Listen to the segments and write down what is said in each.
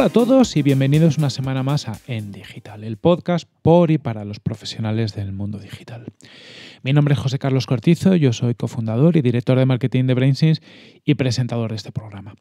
Hola a todos y bienvenidos una semana más a En Digital, el podcast por y para los profesionales del mundo digital. Mi nombre es José Carlos Cortizo, yo soy cofundador y director de marketing de BrainSense y presentador de este programa.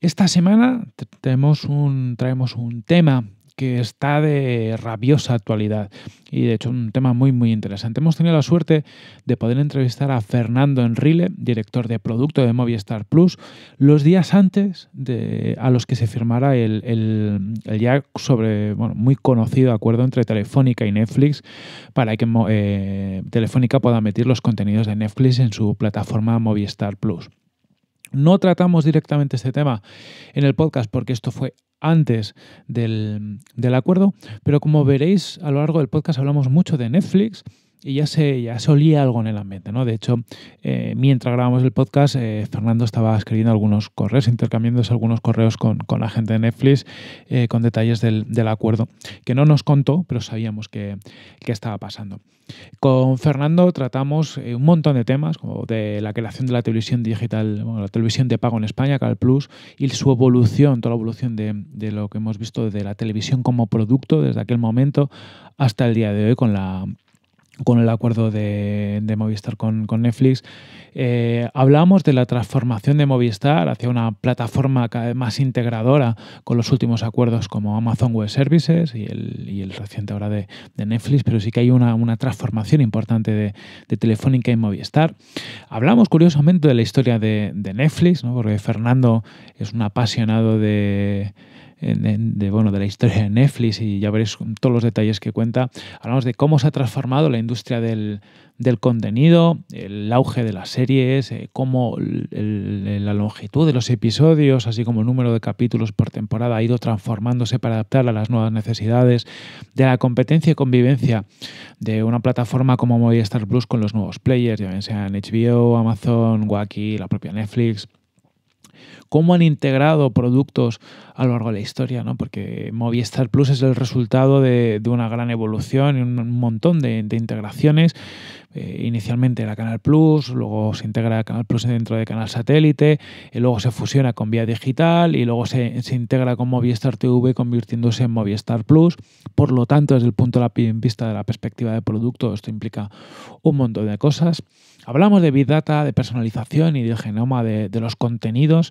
Esta semana tenemos un, traemos un tema que está de rabiosa actualidad y de hecho un tema muy muy interesante. Hemos tenido la suerte de poder entrevistar a Fernando Enrile, director de producto de Movistar Plus, los días antes de, a los que se firmara el, ya sobre, muy conocido acuerdo entre Telefónica y Netflix para que eh, Telefónica pueda meter los contenidos de Netflix en su plataforma Movistar Plus. No tratamos directamente este tema en el podcast porque esto fue antes del, del acuerdo, pero como veréis a lo largo del podcast hablamos mucho de Netflix, y ya se, ya olía algo en el ambiente, ¿no? De hecho, eh, mientras grabamos el podcast, eh, Fernando estaba escribiendo algunos correos, intercambiándose algunos correos con, la gente de Netflix, eh, con detalles del, acuerdo, que no nos contó, pero sabíamos que, estaba pasando. Con Fernando tratamos un montón de temas, como de la creación de la televisión digital, bueno, la televisión de pago en España, Cal Plus, y su evolución, toda la evolución de, de lo que hemos visto de la televisión como producto desde aquel momento hasta el día de hoy con la con el acuerdo de, Movistar con, Netflix. Eh, hablamos de la transformación de Movistar hacia una plataforma cada vez más integradora con los últimos acuerdos como Amazon Web Services y el, y el reciente ahora de, Netflix, pero sí que hay una, transformación importante de, Telefónica y Movistar. Hablamos curiosamente de la historia de, Netflix, porque Fernando es un apasionado de de, bueno, de la historia de Netflix y ya veréis todos los detalles que cuenta. Hablamos de cómo se ha transformado la industria del, contenido, el auge de las series, eh, cómo la longitud de los episodios, así como el número de capítulos por temporada ha ido transformándose para adaptar a las nuevas necesidades de la competencia y convivencia de una plataforma como Movistar Plus con los nuevos players, ya sean HBO, Amazon, Wacky, la propia Netflix cómo han integrado productos a lo largo de la historia, ¿no? porque Movistar Plus es el resultado de, una gran evolución y un montón de, integraciones. Eh, inicialmente era Canal Plus, luego se integra Canal Plus dentro de Canal Satélite, y luego se fusiona con Vía Digital y luego se, integra con Movistar TV convirtiéndose en Movistar Plus. Por lo tanto, desde el punto de vista de la perspectiva de producto, esto implica un montón de cosas. Hablamos de Big Data, de personalización y del genoma de los contenidos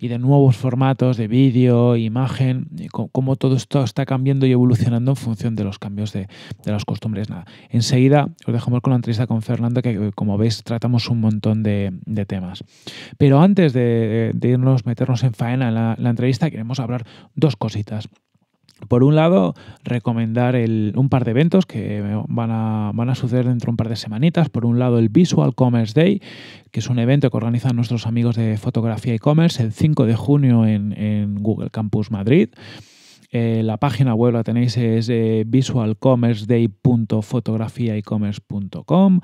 y de nuevos formatos de vídeo, imagen, cómo todo esto está cambiando y evolucionando en función de los cambios de, las costumbres. Nada. Enseguida os dejamos con la entrevista con Fernando, que eh, como veis tratamos un montón de, temas. Pero antes de, de, irnos, meternos en faena en la, la entrevista, queremos hablar dos cositas. Por un lado, recomendar un par de eventos que van a, suceder dentro de un par de semanitas. Por un lado, el Visual Commerce Day, que es un evento que organizan nuestros amigos de fotografía y commerce el 5 de junio en Google Campus Madrid. Eh, la página web la tenéis es eh, visualcommerceday.fotografiaecommerce.com,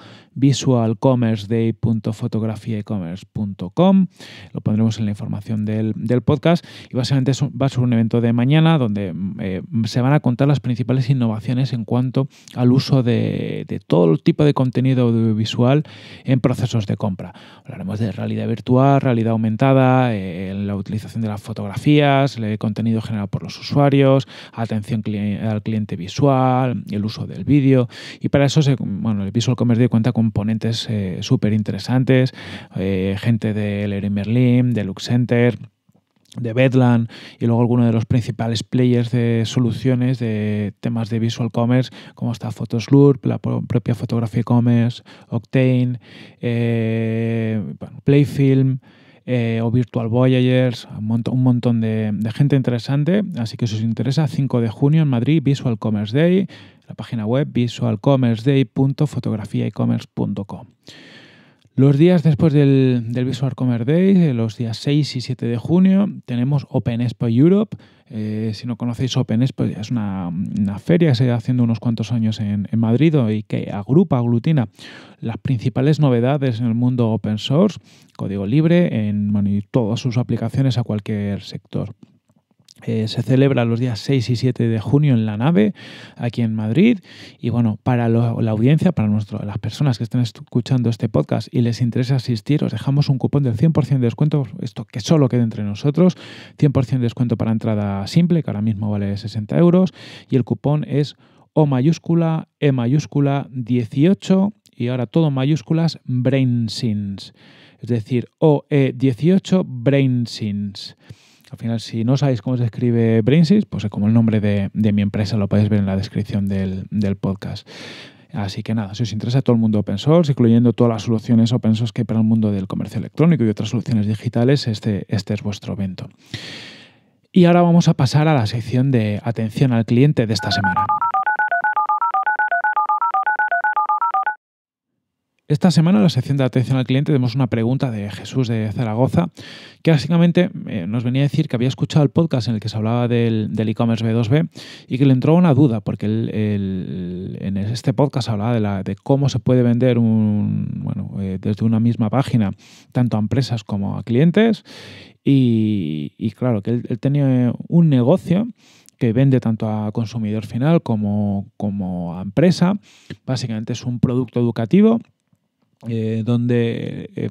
Lo pondremos en la información del, podcast y básicamente va a ser un evento de mañana donde mm, eh, se van a contar las principales innovaciones en cuanto al uso de, de todo el tipo de contenido audiovisual en procesos de compra. Hablaremos de realidad virtual, realidad aumentada, eh, la utilización de las fotografías, el contenido generado por los usuarios atención al cliente visual, el uso del vídeo. Y para eso, bueno, el Visual Commerce Day cuenta componentes eh, súper interesantes, eh, gente de Leroy Merlin, de Center, de Bedland y luego algunos de los principales players de soluciones de temas de visual commerce como está Photoslurp, la propia e Commerce, Octane, eh, Playfilm, eh, o Virtual Voyagers, un montón, de, gente interesante. Así que si os interesa, 5 de junio en Madrid, Visual Commerce Day, la página web visualcommerceday.fotografiaecommerce.com. Los días después del, del Visual Commerce Day, los días 6 y 7 de junio, tenemos Open Expo Europe, eh, si no conocéis OpenS, pues es una, feria que se está haciendo unos cuantos años en, Madrid y que agrupa, aglutina las principales novedades en el mundo open source, código libre, en y todas sus aplicaciones a cualquier sector. Eh, se celebra los días 6 y 7 de junio en la nave, aquí en Madrid. Y bueno, para la audiencia, para nuestro, las personas que estén escuchando este podcast y les interesa asistir, os dejamos un cupón del 100% de descuento, esto que solo queda entre nosotros, 100% de descuento para entrada simple, que ahora mismo vale 60 euros, y el cupón es O mayúscula, E mayúscula 18 y ahora todo mayúsculas BrainSins. Es decir, OE18 BrainSins. Al final, si no sabéis cómo se escribe Brainsys, pues como el nombre de, mi empresa lo podéis ver en la descripción del, podcast. Así que nada, si os interesa todo el mundo open source, incluyendo todas las soluciones open source que hay para el mundo del comercio electrónico y otras soluciones digitales, este, este es vuestro evento. Y ahora vamos a pasar a la sección de atención al cliente de esta semana. Esta semana en la sección de atención al cliente tenemos una pregunta de Jesús de Zaragoza, que básicamente eh, nos venía a decir que había escuchado el podcast en el que se hablaba del e-commerce e commerce b 2 b y que le entró una duda, porque él, en este podcast hablaba de, la, de, cómo se puede vender eh, desde una misma página, tanto a empresas como a clientes. Y, claro, que él, tenía un negocio que vende tanto a consumidor final como, como a empresa. Básicamente es un producto educativo eh, donde, eh,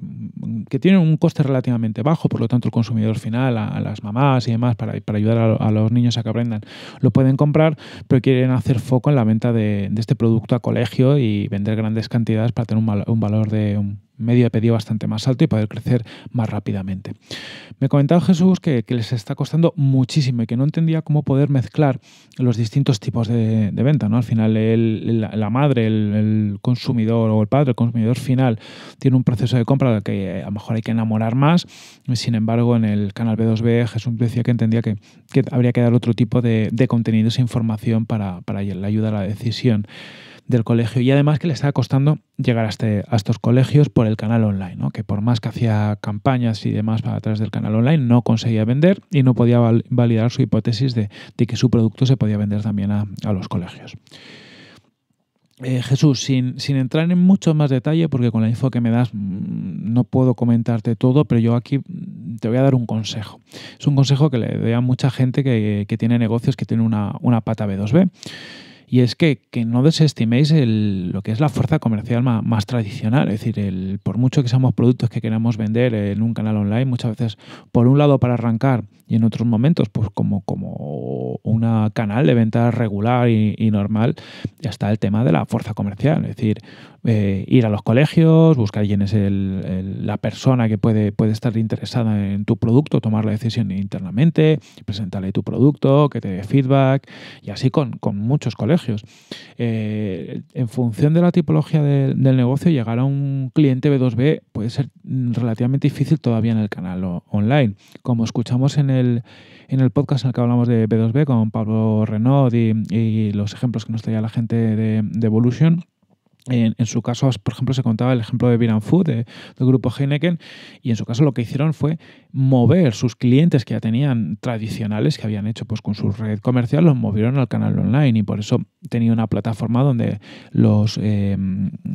que tienen un coste relativamente bajo, por lo tanto el consumidor final, a, las mamás y demás, para, ayudar a, los niños a que aprendan, lo pueden comprar, pero quieren hacer foco en la venta de, este producto a colegio y vender grandes cantidades para tener un, un valor de medio de pedido bastante más alto y poder crecer más rápidamente. Me comentaba Jesús que, les está costando muchísimo y que no entendía cómo poder mezclar los distintos tipos de, venta. ¿no? Al final, la madre, el, consumidor o el padre, el consumidor final, tiene un proceso de compra que eh, a lo mejor hay que enamorar más. Sin embargo, en el canal B2B, Jesús decía que entendía que, habría que dar otro tipo de, contenido, esa información para, la ayuda a la decisión del colegio y además que le estaba costando llegar a, este, a estos colegios por el canal online, que por más que hacía campañas y demás para atrás del canal online no conseguía vender y no podía validar su hipótesis de, que su producto se podía vender también a, los colegios. Eh, Jesús, sin, entrar en mucho más detalle, porque con la info que me das mm, no puedo comentarte todo, pero yo aquí te voy a dar un consejo. Es un consejo que le doy a mucha gente que, tiene negocios que tiene una, una pata B2B. Y es que, no desestiméis el, lo que es la fuerza comercial más, tradicional. Es decir, el, por mucho que seamos productos que queramos vender en un canal online, muchas veces, por un lado, para arrancar y en otros momentos, pues como, como un canal de venta regular y, y normal, está el tema de la fuerza comercial. Es decir, eh, ir a los colegios, buscar quién es la persona que puede, puede estar interesada en tu producto, tomar la decisión internamente, presentarle tu producto, que te dé feedback y así con, muchos colegios. Eh, en función de la tipología del negocio, llegar a un cliente B2B puede ser relativamente difícil todavía en el canal online. Como escuchamos en el, podcast en el que hablamos de B2B con Pablo Renaud y, los ejemplos que nos traía la gente de, de Evolution, en, su caso, por ejemplo, se contaba el ejemplo de Beer Food, del grupo Heineken, y en su caso lo que hicieron fue mover sus clientes que ya tenían tradicionales, que habían hecho pues, con su red comercial, los movieron al canal online y por eso tenía una plataforma donde los, eh,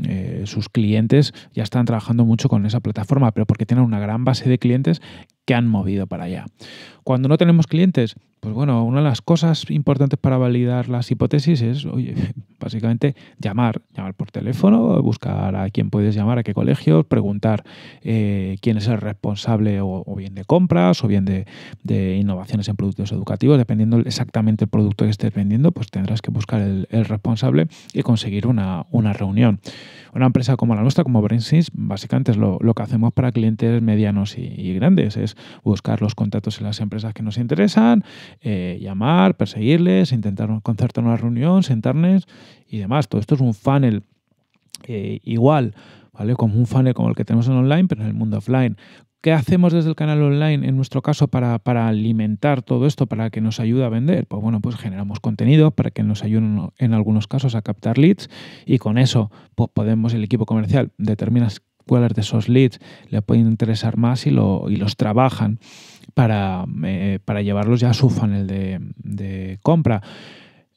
eh, sus clientes ya están trabajando mucho con esa plataforma, pero porque tienen una gran base de clientes que han movido para allá. Cuando no tenemos clientes, pues bueno, una de las cosas importantes para validar las hipótesis es, básicamente llamar, llamar por teléfono, buscar a quién puedes llamar, a qué colegios, preguntar eh, quién es el responsable o, bien de compras o bien de, innovaciones en productos educativos, dependiendo exactamente el producto que estés vendiendo, pues tendrás que buscar el, responsable y conseguir una, una, reunión. Una empresa como la nuestra, como Brainsys, básicamente es lo, que hacemos para clientes medianos y, y grandes, es buscar los contactos en las empresas que nos interesan, eh, llamar, perseguirles, intentar concertar una reunión, sentarnos y demás. Todo esto es un funnel eh, igual, ¿vale? Como un funnel como el que tenemos en online, pero en el mundo offline. ¿Qué hacemos desde el canal online en nuestro caso para, alimentar todo esto, para que nos ayude a vender? Pues bueno, pues generamos contenido para que nos ayuden en algunos casos a captar leads y con eso pues podemos, el equipo comercial determinas cuáles de esos leads, le pueden interesar más y, los trabajan para, eh, para, llevarlos ya a su funnel de, compra.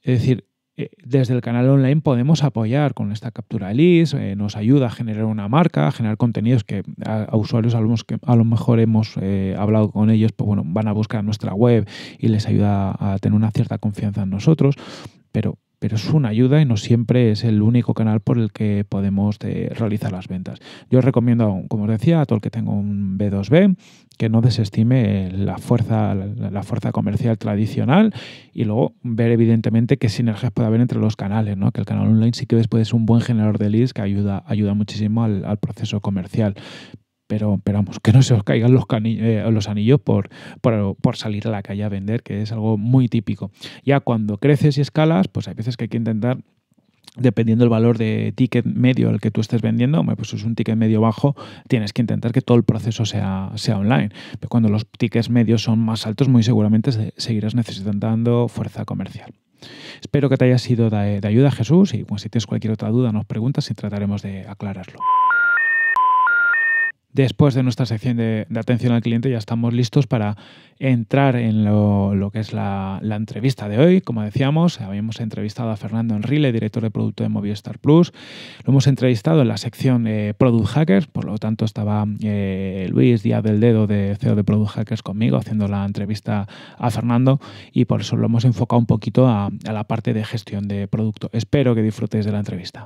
Es decir, eh, desde el canal online podemos apoyar con esta captura de leads, eh, nos ayuda a generar una marca, a generar contenidos que a, usuarios a lo, que a lo mejor hemos hablado con ellos, pues bueno, van a buscar nuestra web y les ayuda a tener una cierta confianza en nosotros, pero pero es una ayuda y no siempre es el único canal por el que podemos eh, realizar las ventas. Yo recomiendo, como os decía, a todo el que tenga un B2B, que no desestime la fuerza, la fuerza comercial tradicional y luego ver evidentemente qué sinergias puede haber entre los canales, ¿no? que el canal online sí que después es un buen generador de leads que ayuda, ayuda muchísimo al proceso comercial pero, esperamos, que no se os caigan los, eh, anillos por, por, salir a la calle a vender, que es algo muy típico. Ya cuando creces y escalas, pues hay veces que hay que intentar dependiendo del valor de ticket medio al que tú estés vendiendo, pues si es un ticket medio bajo, tienes que intentar que todo el proceso sea, sea online. Pero cuando los tickets medios son más altos, muy seguramente seguirás necesitando fuerza comercial. Espero que te haya sido de, ayuda, Jesús, y si tienes cualquier otra duda, nos preguntas y trataremos de aclararlo. Después de nuestra sección de, atención al cliente ya estamos listos para entrar en lo, que es la, entrevista de hoy. Como decíamos, habíamos entrevistado a Fernando Enrile, director de producto de Movistar Plus. Lo hemos entrevistado en la sección eh, Product Hackers, por lo tanto estaba eh, Luis Díaz del Dedo de CEO de Product Hackers conmigo haciendo la entrevista a Fernando y por eso lo hemos enfocado un poquito a, a la parte de gestión de producto. Espero que disfrutéis de la entrevista.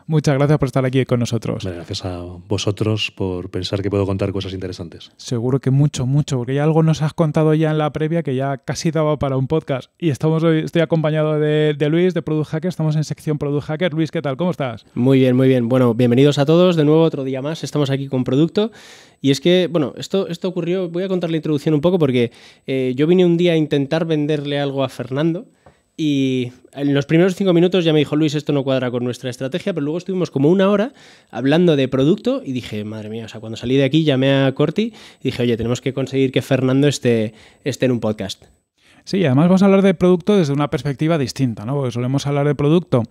Muchas gracias por estar aquí con nosotros. gracias a vosotros por pensar que puedo contar cosas interesantes. Seguro que mucho, mucho, porque ya algo nos has contado ya en la previa que ya casi daba para un podcast. Y estamos hoy, estoy acompañado de, Luis, de Product Hacker. Estamos en sección Product Hacker. Luis, ¿qué tal? ¿Cómo estás? Muy bien, muy bien. Bueno, bienvenidos a todos de nuevo, otro día más. Estamos aquí con Producto. Y es que, bueno, esto, esto ocurrió, voy a contar la introducción un poco porque eh, yo vine un día a intentar venderle algo a Fernando y en los primeros cinco minutos ya me dijo, Luis, esto no cuadra con nuestra estrategia, pero luego estuvimos como una hora hablando de producto y dije, madre mía, o sea, cuando salí de aquí llamé a Corti y dije, oye, tenemos que conseguir que Fernando esté, esté en un podcast. Sí, además vamos a hablar de producto desde una perspectiva distinta, ¿no? Porque solemos hablar de producto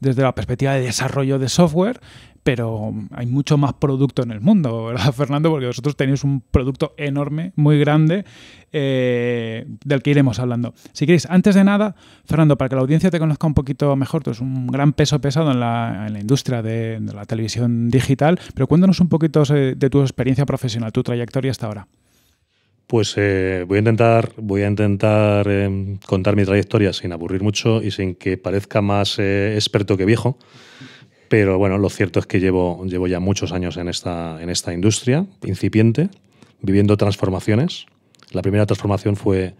desde la perspectiva de desarrollo de software, pero hay mucho más producto en el mundo, ¿verdad, Fernando? Porque vosotros tenéis un producto enorme, muy grande, eh, del que iremos hablando. Si queréis, antes de nada, Fernando, para que la audiencia te conozca un poquito mejor, tú eres un gran peso pesado en la, industria de, la televisión digital, pero cuéntanos un poquito eh, de tu experiencia profesional, tu trayectoria hasta ahora. Pues eh, voy a intentar, contar mi trayectoria sin aburrir mucho y sin que parezca más experto que viejo. Pero bueno, lo cierto es que llevo, llevo ya muchos años en esta, en esta industria incipiente, viviendo transformaciones. La primera transformación fue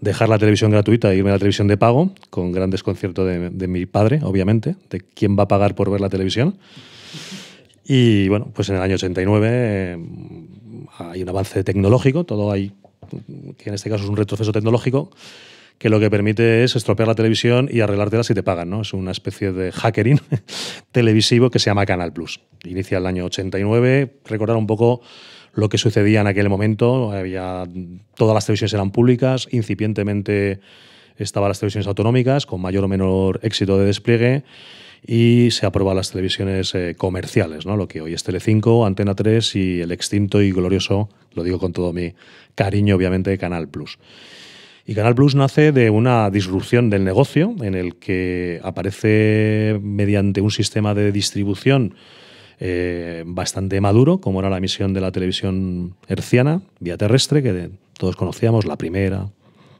dejar la televisión gratuita e irme a la televisión de pago, con gran desconcierto de, mi padre, obviamente, de quién va a pagar por ver la televisión. Y bueno, pues en el año 89 eh, hay un avance tecnológico, todo hay, que en este caso es un retroceso tecnológico, que lo que permite es estropear la televisión y arreglártela si te pagan, ¿no? Es una especie de hackering televisivo que se llama Canal Plus. Inicia el año 89, recordar un poco lo que sucedía en aquel momento, había todas las televisiones eran públicas, incipientemente estaban las televisiones autonómicas con mayor o menor éxito de despliegue y se aprobaban las televisiones eh, comerciales, ¿no? lo que hoy es Telecinco, Antena 3 y el extinto y glorioso, lo digo con todo mi cariño obviamente, Canal Plus. Y Canal Plus nace de una disrupción del negocio en el que aparece mediante un sistema de distribución eh, bastante maduro, como era la emisión de la televisión herciana, vía terrestre, que todos conocíamos, la primera,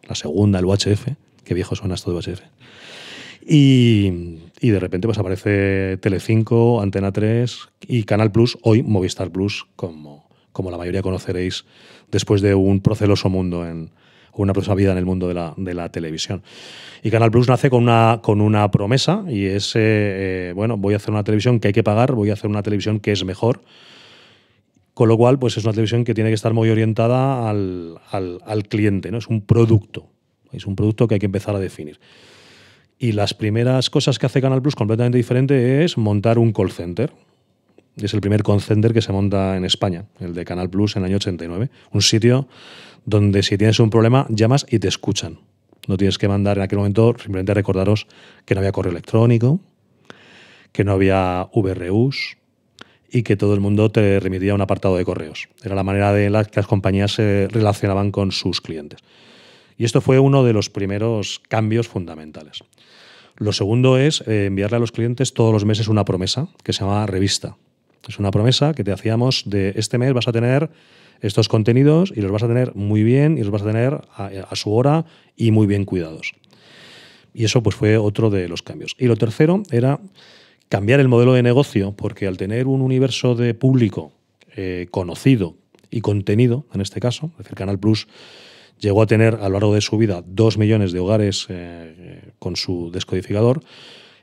la segunda, el UHF, qué viejo suena esto de UHF. Y, de repente pues aparece Telecinco, Antena 3 y Canal Plus, hoy Movistar Plus, como, como la mayoría conoceréis después de un proceloso mundo en, o una próxima vida en el mundo de la, de la televisión. Y Canal Plus nace con una, con una promesa y es, eh, eh, bueno, voy a hacer una televisión que hay que pagar, voy a hacer una televisión que es mejor. Con lo cual, pues es una televisión que tiene que estar muy orientada al, al, cliente, ¿no? Es un producto, es un producto que hay que empezar a definir. Y las primeras cosas que hace Canal Plus completamente diferente es montar un call center. Es el primer call center que se monta en España, el de Canal Plus en el año 89. Un sitio donde si tienes un problema llamas y te escuchan. No tienes que mandar en aquel momento, simplemente recordaros que no había correo electrónico, que no había VRUs y que todo el mundo te remitía un apartado de correos. Era la manera de la que las compañías se relacionaban con sus clientes. Y esto fue uno de los primeros cambios fundamentales. Lo segundo es eh, enviarle a los clientes todos los meses una promesa que se llama revista. Es una promesa que te hacíamos de este mes vas a tener estos contenidos y los vas a tener muy bien y los vas a tener a, su hora y muy bien cuidados. Y eso pues fue otro de los cambios. Y lo tercero era cambiar el modelo de negocio, porque al tener un universo de público eh, conocido y contenido, en este caso, es decir, Canal Plus llegó a tener a lo largo de su vida dos millones de hogares eh, con su descodificador,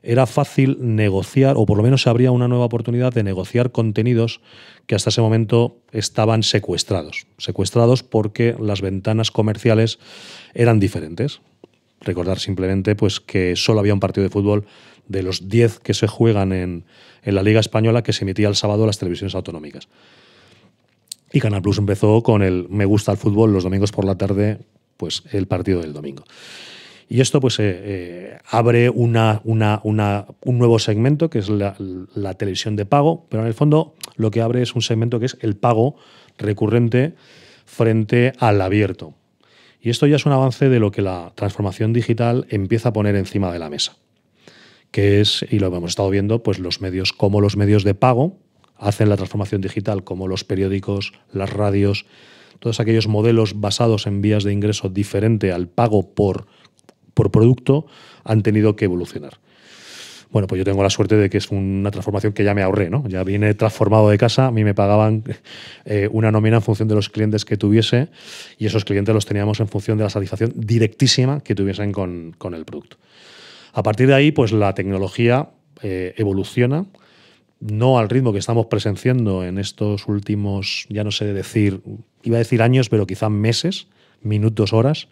era fácil negociar, o por lo menos se abría una nueva oportunidad de negociar contenidos que hasta ese momento estaban secuestrados. Secuestrados porque las ventanas comerciales eran diferentes. Recordar simplemente pues, que solo había un partido de fútbol de los 10 que se juegan en, la Liga Española que se emitía el sábado a las televisiones autonómicas. Y Canal Plus empezó con el Me gusta el fútbol los domingos por la tarde, pues el partido del domingo. Y esto pues eh, eh, abre una, un nuevo segmento que es la, televisión de pago, pero en el fondo lo que abre es un segmento que es el pago recurrente frente al abierto. Y esto ya es un avance de lo que la transformación digital empieza a poner encima de la mesa, que es, y lo hemos estado viendo, pues los medios, como los medios de pago hacen la transformación digital, como los periódicos, las radios, todos aquellos modelos basados en vías de ingreso diferente al pago por por producto han tenido que evolucionar. Bueno, pues yo tengo la suerte de que es una transformación que ya me ahorré, ¿no? Ya vine transformado de casa, a mí me pagaban eh, una nómina en función de los clientes que tuviese y esos clientes los teníamos en función de la satisfacción directísima que tuviesen con, el producto. A partir de ahí, pues la tecnología eh, evoluciona, no al ritmo que estamos presenciando en estos últimos, ya no sé decir, iba a decir años, pero quizá meses, minutos, horas.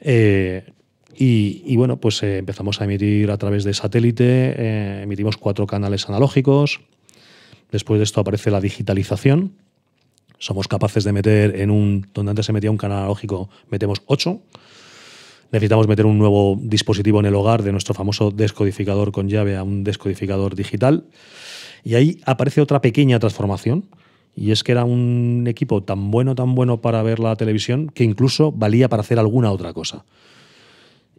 Eh, y, bueno, pues eh, empezamos a emitir a través de satélite, eh, emitimos cuatro canales analógicos, después de esto aparece la digitalización, somos capaces de meter en un, donde antes se metía un canal analógico, metemos ocho, necesitamos meter un nuevo dispositivo en el hogar de nuestro famoso descodificador con llave a un descodificador digital. Y ahí aparece otra pequeña transformación, y es que era un equipo tan bueno, tan bueno para ver la televisión, que incluso valía para hacer alguna otra cosa.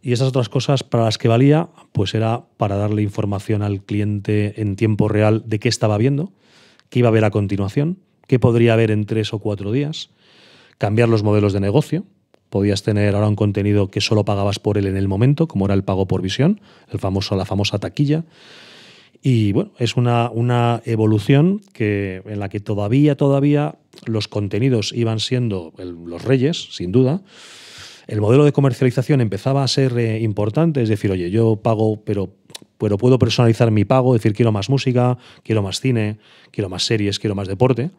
Y esas otras cosas para las que valía, pues era para darle información al cliente en tiempo real de qué estaba viendo, qué iba a ver a continuación, qué podría haber en tres o cuatro días, cambiar los modelos de negocio. Podías tener ahora un contenido que solo pagabas por él en el momento, como era el pago por visión, el famoso, la famosa taquilla. Y bueno, es una, una evolución que, en la que todavía, todavía los contenidos iban siendo los reyes, sin duda, el modelo de comercialización empezaba a ser eh, importante, es decir, oye, yo pago, pero, pero puedo personalizar mi pago, decir, quiero más música, quiero más cine, quiero más series, quiero más deporte.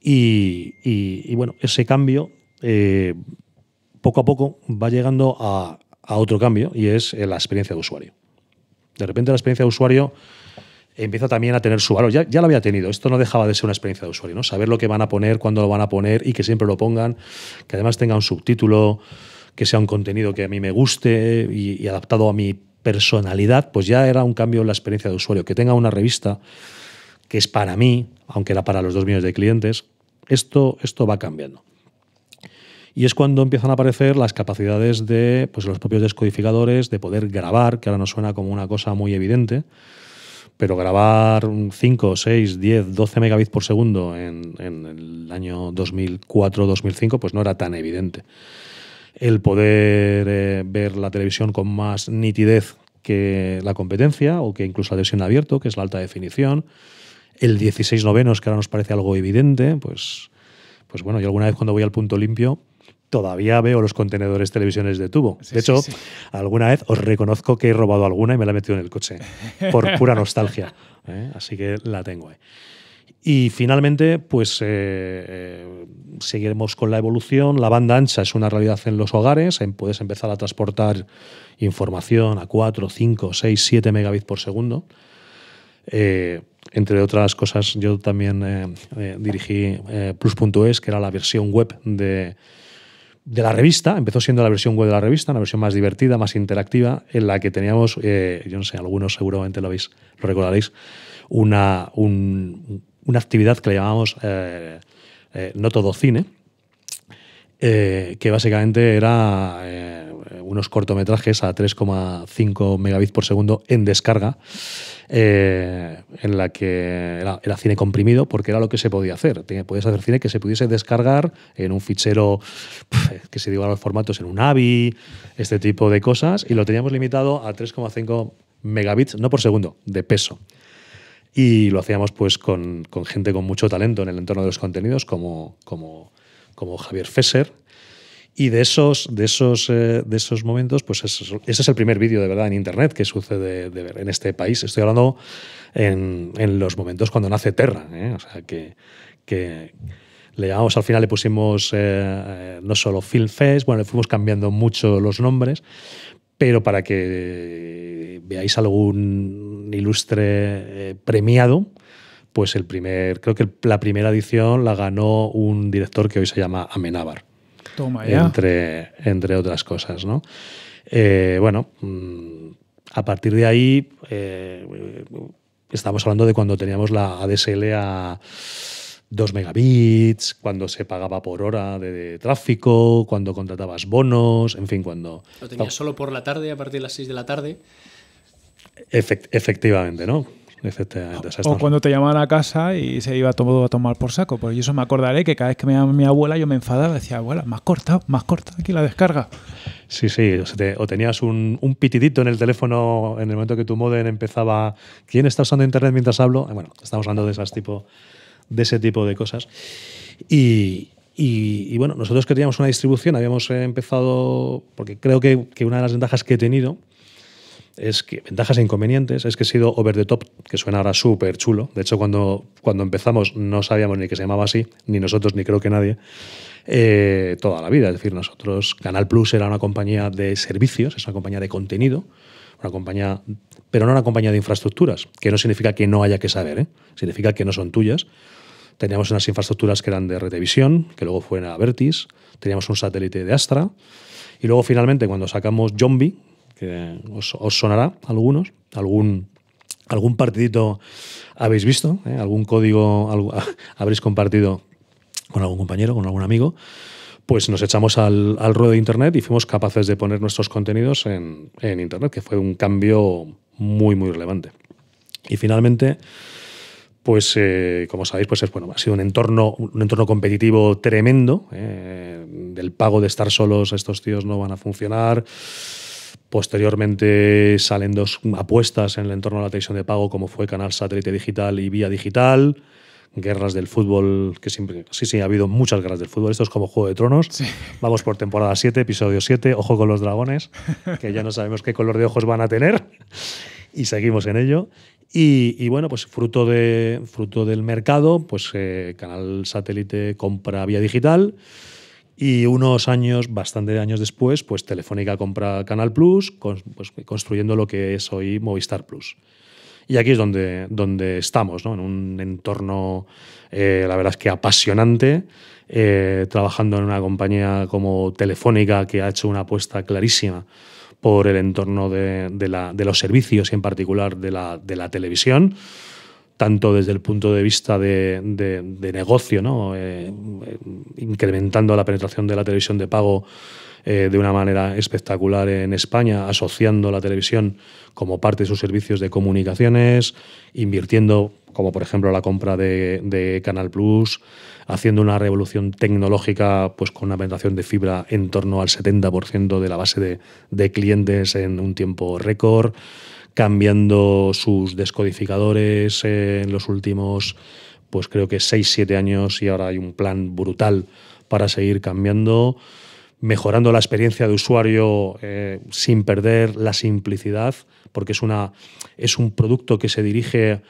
Y, bueno, ese cambio eh, poco a poco va llegando a, a otro cambio y es eh, la experiencia de usuario. De repente la experiencia de usuario empieza también a tener su valor. Ya, ya, lo había tenido, esto no dejaba de ser una experiencia de usuario, ¿no? Saber lo que van a poner, cuándo lo van a poner y que siempre lo pongan, que además tenga un subtítulo, que sea un contenido que a mí me guste y, adaptado a mi personalidad, pues ya era un cambio en la experiencia de usuario. Que tenga una revista que es para mí, aunque era para los dos millones de clientes, esto, esto va cambiando. Y es cuando empiezan a aparecer las capacidades de pues, los propios descodificadores de poder grabar, que ahora nos suena como una cosa muy evidente, pero grabar 5, 6, 10, 12 megabits por segundo en, en el año 2004-2005 pues no era tan evidente. El poder eh, ver la televisión con más nitidez que la competencia o que incluso la televisión abierto, que es la alta definición. El 16 novenos, que ahora nos parece algo evidente, pues, pues bueno, yo alguna vez cuando voy al punto limpio todavía veo los contenedores televisiones de tubo. de hecho, alguna vez os reconozco que he robado alguna y me la he metido en el coche, por pura nostalgia. ¿eh? Así que la tengo ¿eh? Y finalmente, pues eh, seguiremos con la evolución. La banda ancha es una realidad en los hogares. Puedes empezar a transportar información a 4, 5, 6, 7 megabits por segundo. entre otras cosas, yo también dirigí Plus.es, que era la versión web de, de la revista, empezó siendo la versión web de la revista, una versión más divertida, más interactiva, en la que teníamos, eh, yo no sé, algunos seguramente lo, recordaréis, una, una actividad que le llamábamos eh, eh, No Todo Cine, que básicamente era unos cortometrajes a 3,5 megabits por segundo en descarga, eh, en la que era, cine comprimido porque era lo que se podía hacer. Podías hacer cine que se pudiese descargar en un fichero, que se diga los formatos, en un AVI, este tipo de cosas, y lo teníamos limitado a 3,5 megabits, no por segundo, de peso. Y lo hacíamos pues con, gente con mucho talento en el entorno de los contenidos, como, como, como Javier Fesser, y de esos, de esos, eh, de esos momentos, pues ese es el primer vídeo de verdad en Internet que sucede en este país. Estoy hablando en, los momentos cuando nace Terra. ¿eh? O sea, que, le llamamos al final, le pusimos eh, no solo filmfest, Fest, bueno, le fuimos cambiando mucho los nombres, pero para que veáis algún ilustre premiado, pues el primer, creo que la primera edición la ganó un director que hoy se llama Amenábar. Entre, entre otras cosas. ¿no? Eh, bueno, mm, a partir de ahí, eh, estamos hablando de cuando teníamos la ADSL a 2 megabits, cuando se pagaba por hora de, tráfico, cuando contratabas bonos, en fin, cuando... Lo tenías solo por la tarde, a partir de las 6 de la tarde. efectivamente, ¿no? o cuando te llamaban a casa y se iba todo a tomar por saco. por yo eso me acordaré que cada vez que me llamaba mi abuela yo me enfadaba, decía, abuela, más corta, más corta, aquí la descarga. Sí, sí, o, tenías un, pitidito en el teléfono en el momento que tu modem empezaba, ¿quién está usando internet mientras hablo? Eh, bueno, estamos hablando de, esas tipo, de ese tipo de cosas. Y, bueno, nosotros que teníamos una distribución, habíamos empezado, porque creo que, que, una de las ventajas que he tenido es que, ventajas e inconvenientes, es que he sido over the top, que suena ahora súper chulo. De hecho, cuando, cuando empezamos no sabíamos ni que se llamaba así, ni nosotros, ni creo que nadie, eh, toda la vida. Es decir, nosotros, Canal Plus era una compañía de servicios, es una compañía de contenido, una compañía, pero no una compañía de infraestructuras, que no significa que no haya que saber, ¿eh? significa que no son tuyas. Teníamos unas infraestructuras que eran de red visión, que luego fueron a Vertis, teníamos un satélite de Astra, y luego finalmente cuando sacamos Zombie, que os, sonará algunos, algún algún partidito habéis visto, ¿eh? algún código algo, habréis compartido con algún compañero, con algún amigo, pues nos echamos al, al ruedo de Internet y fuimos capaces de poner nuestros contenidos en, en, Internet, que fue un cambio muy, muy relevante. Y finalmente, pues eh, como sabéis, pues es, bueno, ha sido un entorno, un entorno competitivo tremendo. ¿eh? Del pago de estar solos, estos tíos no van a funcionar Posteriormente salen dos apuestas en el entorno de la televisión de pago, como fue Canal Satélite Digital y Vía Digital. Guerras del fútbol, que siempre. Sí, sí, ha habido muchas guerras del fútbol. Esto es como Juego de Tronos. Vamos por temporada 7, episodio 7. Ojo con los dragones, que ya no sabemos qué color de ojos van a tener. Y seguimos en ello. Y, bueno, pues fruto, de, fruto del mercado, pues eh, Canal Satélite compra Vía Digital. Y unos años, bastante años después, pues Telefónica compra Canal Plus, pues, construyendo lo que es hoy Movistar Plus. Y aquí es donde, donde estamos, ¿no? en un entorno, eh, la verdad es que apasionante, eh, trabajando en una compañía como Telefónica que ha hecho una apuesta clarísima por el entorno de, los servicios y en particular de la, de la televisión tanto desde el punto de vista de, negocio, ¿no? Eh, eh, incrementando la penetración de la televisión de pago eh, de una manera espectacular en España, asociando la televisión como parte de sus servicios de comunicaciones, invirtiendo, como por ejemplo la compra de, Canal Plus, haciendo una revolución tecnológica pues, con una penetración de fibra en torno al 70% de la base de clientes en un tiempo récord cambiando sus descodificadores en los últimos, pues creo que 6-7 años y ahora hay un plan brutal para seguir cambiando, mejorando la experiencia de usuario eh, sin perder la simplicidad, porque es, una, es un producto que se dirige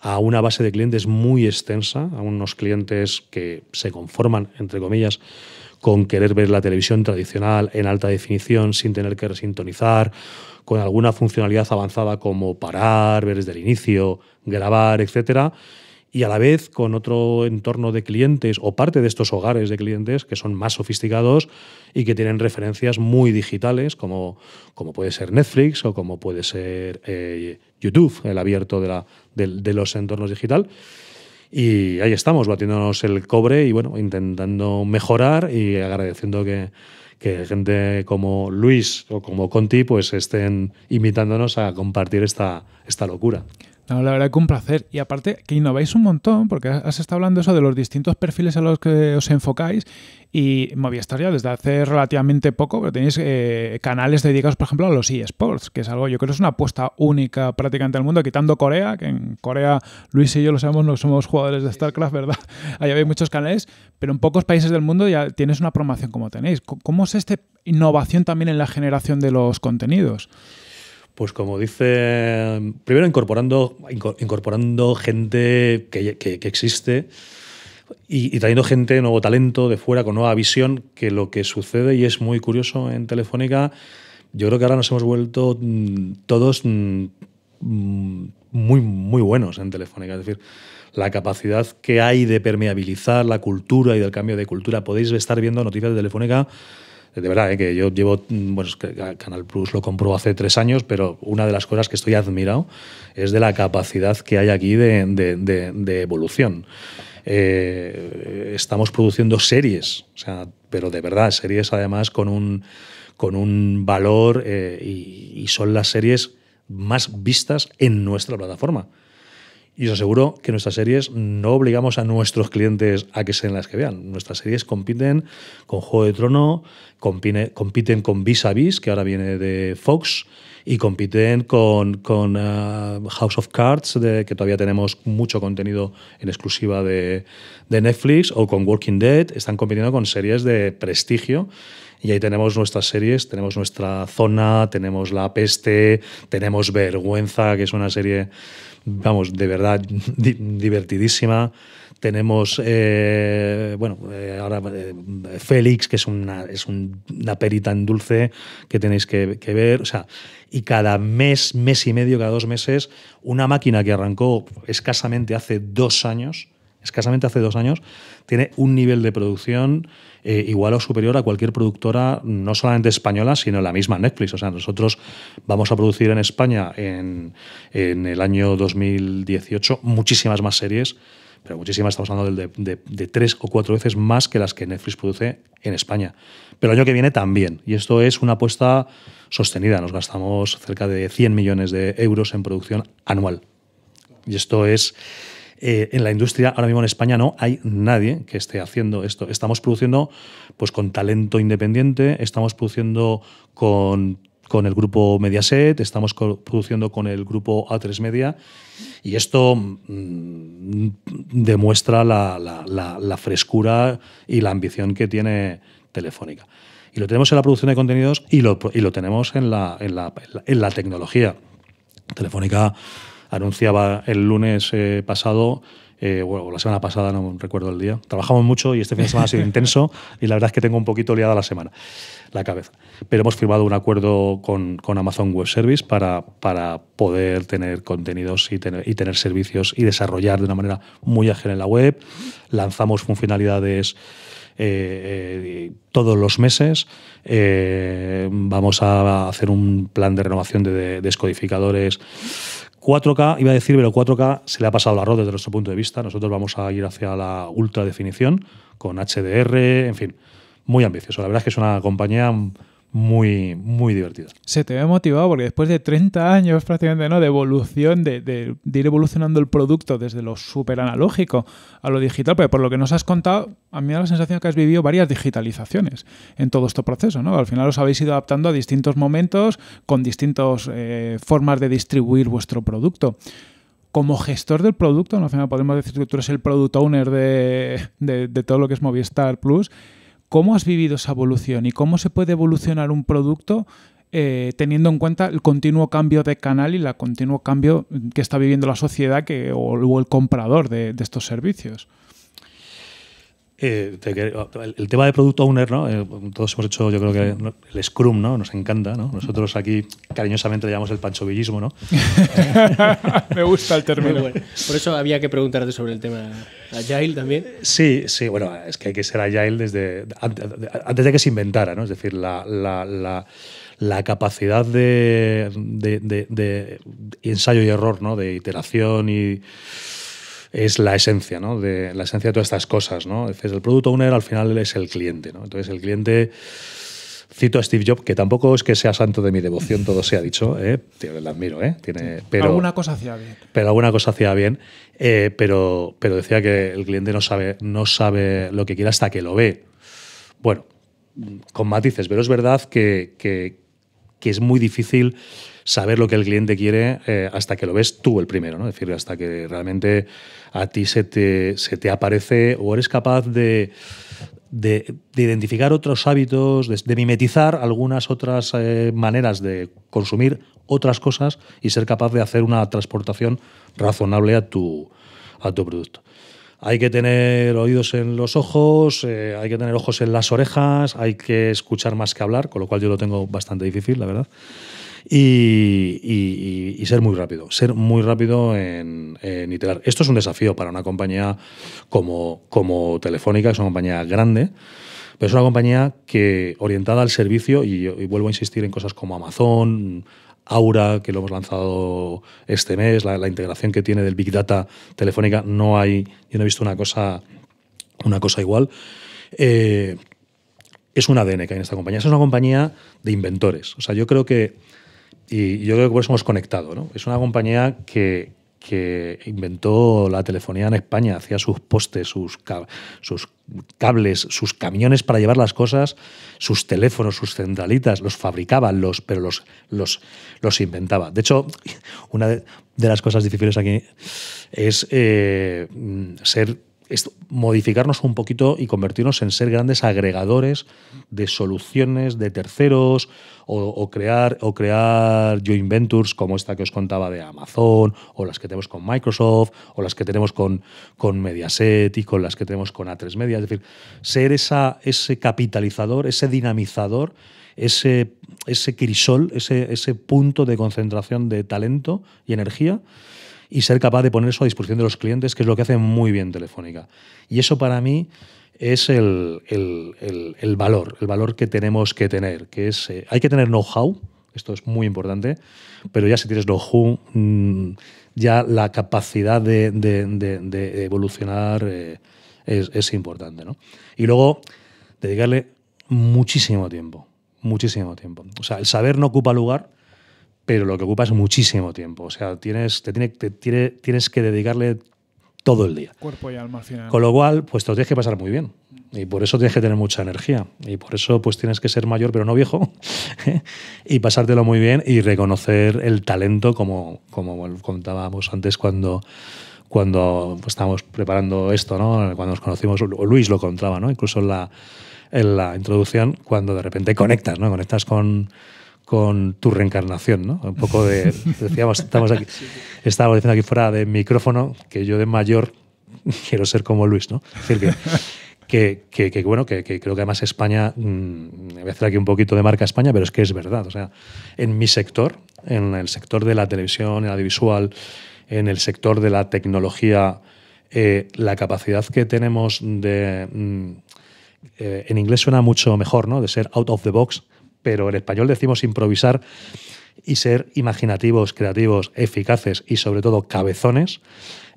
a una base de clientes muy extensa, a unos clientes que se conforman, entre comillas, con querer ver la televisión tradicional en alta definición sin tener que resintonizar con alguna funcionalidad avanzada como parar, ver desde el inicio, grabar, etc. y a la vez con otro entorno de clientes o parte de estos hogares de clientes que son más sofisticados y que tienen referencias muy digitales, como, como puede ser Netflix o como puede ser eh, YouTube, el abierto de, la, de, los entornos digital. Y ahí estamos, batiéndonos el cobre y bueno, intentando mejorar y agradeciendo que, que gente como Luis o como Conti pues estén invitándonos a compartir esta, esta locura la verdad que un placer. Y aparte que innováis un montón, porque has estado hablando eso de los distintos perfiles a los que os enfocáis y Movistar ya desde hace relativamente poco, pero tenéis eh, canales dedicados, por ejemplo, a los eSports, que es algo, yo creo, es una apuesta única prácticamente al mundo, quitando Corea, que en Corea Luis y yo lo sabemos, no somos jugadores de StarCraft, ¿verdad? Ahí hay muchos canales, pero en pocos países del mundo ya tienes una promoción como tenéis. ¿Cómo es esta innovación también en la generación de los contenidos? Pues como dice, primero incorporando, incorporando gente que, existe y, trayendo gente, nuevo talento de fuera, con nueva visión, que lo que sucede y es muy curioso en Telefónica, yo creo que ahora nos hemos vuelto mm, todos mm, mm, muy, muy buenos en Telefónica. Es decir, la capacidad que hay de permeabilizar la cultura y del cambio de cultura. Podéis estar viendo noticias de Telefónica eh, de verdad, eh, que yo llevo, mm, bueno, Canal Plus lo compró hace tres años, pero una de las cosas que estoy admirado es de la capacidad que hay aquí de, evolución. Eh, estamos produciendo series, pero de verdad, series además con un, valor y, son las series más vistas en nuestra plataforma. Y os aseguro que nuestras series no obligamos a nuestros clientes a que sean las que vean. Nuestras series compiten con Juego de Trono, compiten con Vis a Vis, que ahora viene de Fox, y compiten con, con ah, House of Cards, que todavía tenemos mucho contenido en exclusiva de, Netflix, o con Working Dead. Están compitiendo con series de prestigio. Y ahí tenemos nuestras series, tenemos nuestra zona, tenemos La Peste, tenemos Vergüenza, que es una serie vamos, de verdad divertidísima. Tenemos, eh, bueno, eh, ahora eh, Félix, que es una, es una perita en dulce que tenéis que, que, ver. O sea, y cada mes, mes y medio, cada dos meses, una máquina que arrancó escasamente hace dos años, escasamente hace dos años, tiene un nivel de producción eh, igual o superior a cualquier productora, no solamente española, sino la misma Netflix. O sea, nosotros vamos a producir en España en, en el año 2018 muchísimas más series pero muchísimas, estamos hablando de, de, de, tres o cuatro veces más que las que Netflix produce en España. Pero el año que viene también. Y esto es una apuesta sostenida. Nos gastamos cerca de 100 millones de euros en producción anual. Y esto es eh, en la industria, ahora mismo en España, no hay nadie que esté haciendo esto. Estamos produciendo pues, con talento independiente, estamos produciendo con el grupo Mediaset, estamos produciendo con el grupo A3 Media y esto mm, demuestra la, frescura y la ambición que tiene Telefónica. Y lo tenemos en la producción de contenidos y lo, tenemos en la, en la, en la tecnología. Telefónica anunciaba el lunes eh, pasado eh, o la semana pasada, no recuerdo el día. Trabajamos mucho y este fin de semana ha sido intenso y la verdad es que tengo un poquito liada la semana, la cabeza. Pero hemos firmado un acuerdo con, Amazon Web Service para, para poder tener contenidos y tener, servicios y desarrollar de una manera muy ágil en la web. Lanzamos funcionalidades. Eh, todos los meses vamos a hacer un plan de renovación de, de descodificadores 4K, iba a decir, pero 4K se le ha pasado la rota desde nuestro punto de vista. Nosotros vamos a ir hacia la ultra definición con HDR, en fin, muy ambicioso. La verdad es que es una compañía muy, muy Se te ve motivado porque después de 30 años prácticamente ¿no? de evolución, de, ir evolucionando el producto desde lo súper analógico a lo digital, pero pues por lo que nos has contado, a mí me da la sensación que has vivido varias digitalizaciones en todo este proceso. ¿no? Al final os habéis ido adaptando a distintos momentos con distintas eh, formas de distribuir vuestro producto como gestor del producto, al final podemos decir que tú eres el product owner de, todo lo que es Movistar Plus, ¿Cómo has vivido esa evolución y cómo se puede evolucionar un producto eh, teniendo en cuenta el continuo cambio de canal y el continuo cambio que está viviendo la sociedad que, o, el comprador de estos servicios? Eh, el tema de Product Owner, ¿no? Eh, todos hemos hecho, yo creo que el Scrum, ¿no? Nos encanta, ¿no? Nosotros aquí cariñosamente le llamamos el panchovillismo, ¿no? Me gusta el término. Por eso había que preguntarte sobre el tema Agile también. Sí, sí, bueno, es que hay que ser Agile desde antes de que se inventara, ¿no? Es decir, la, capacidad de, de, ensayo y error, ¿no? de iteración y es la esencia, ¿no? De, la esencia de todas estas cosas, ¿no? el producto owner al final es el cliente, ¿no? Entonces, el cliente cito a Steve Jobs, que tampoco es que sea santo de mi devoción, todo se ha dicho, ¿eh? le admiro, ¿eh? Tiene, pero, alguna cosa hacía bien. Pero alguna cosa hacía bien, eh, pero, pero decía que el cliente no sabe, no sabe lo que quiere hasta que lo ve. Bueno, con matices, pero es verdad que es muy difícil saber lo que el cliente quiere eh, hasta que lo ves tú el primero, ¿no? Es decir, hasta que realmente a ti se te, se te aparece o eres capaz de, identificar otros hábitos, de, mimetizar algunas otras eh, maneras de consumir otras cosas y ser capaz de hacer una transportación razonable a tu, a tu producto. Hay que tener oídos en los ojos, eh, hay que tener ojos en las orejas, hay que escuchar más que hablar, con lo cual yo lo tengo bastante difícil, la verdad y, ser muy rápido, ser muy rápido en, iterar. Esto es un desafío para una compañía como, como Telefónica, que es una compañía grande, pero es una compañía que orientada al servicio, y, vuelvo a insistir en cosas como Amazon, Aura, que lo hemos lanzado este mes, la, integración que tiene del Big Data Telefónica, no hay, yo no he visto una cosa, una cosa igual. Eh, es un ADN que hay en esta compañía. Es una compañía de inventores. O sea, yo creo que y yo creo que por eso hemos conectado. ¿no? Es una compañía que, inventó la telefonía en España, hacía sus postes, sus, cables, sus camiones para llevar las cosas, sus teléfonos, sus centralitas, los fabricaba, los, pero los, los, los inventaba. De hecho, una de, las cosas difíciles aquí es eh, ser modificarnos un poquito y convertirnos en ser grandes agregadores de soluciones de terceros o, crear, o crear joint ventures como esta que os contaba de Amazon o las que tenemos con Microsoft o las que tenemos con, con Mediaset y con las que tenemos con A3 Media. Es decir, ser ese capitalizador, ese dinamizador, ese, ese crisol, ese, ese punto de concentración de talento y energía y ser capaz de poner eso a disposición de los clientes, que es lo que hace muy bien Telefónica. Y eso para mí es el, valor, el valor que tenemos que tener, que es, eh, hay que tener know-how, esto es muy importante, pero ya si tienes know-how, mm, ya la capacidad de, evolucionar eh, es, es, importante. ¿no? Y luego, dedicarle muchísimo tiempo, muchísimo tiempo. O sea, el saber no ocupa lugar, pero lo que ocupa es muchísimo tiempo. O sea, tienes, te tiene, tienes que dedicarle todo el día. Cuerpo y alma final. Con lo cual, pues te lo tienes que pasar muy bien. Y por eso tienes que tener mucha energía. Y por eso, pues tienes que ser mayor, pero no viejo. y pasártelo muy bien y reconocer el talento, como, como contábamos antes cuando, cuando pues, estábamos preparando esto, ¿no? Cuando nos conocimos, Luis lo contaba, ¿no? Incluso en la, en la introducción, cuando de repente conectas, ¿no? Conectas con con tu reencarnación, ¿no? Un poco de... Decíamos, estamos aquí, estábamos diciendo aquí fuera de micrófono que yo de mayor quiero ser como Luis, ¿no? Es decir, que... Que, bueno, que, creo que además España, me mm, voy a hacer aquí un poquito de marca España, pero es que es verdad. O sea, en mi sector, en el sector de la televisión, el audiovisual, en el sector de la tecnología, eh, la capacidad que tenemos de. Mm, eh, en inglés suena mucho mejor, ¿no? De ser out of the box, pero en español decimos improvisar y ser imaginativos, creativos, eficaces y sobre todo cabezones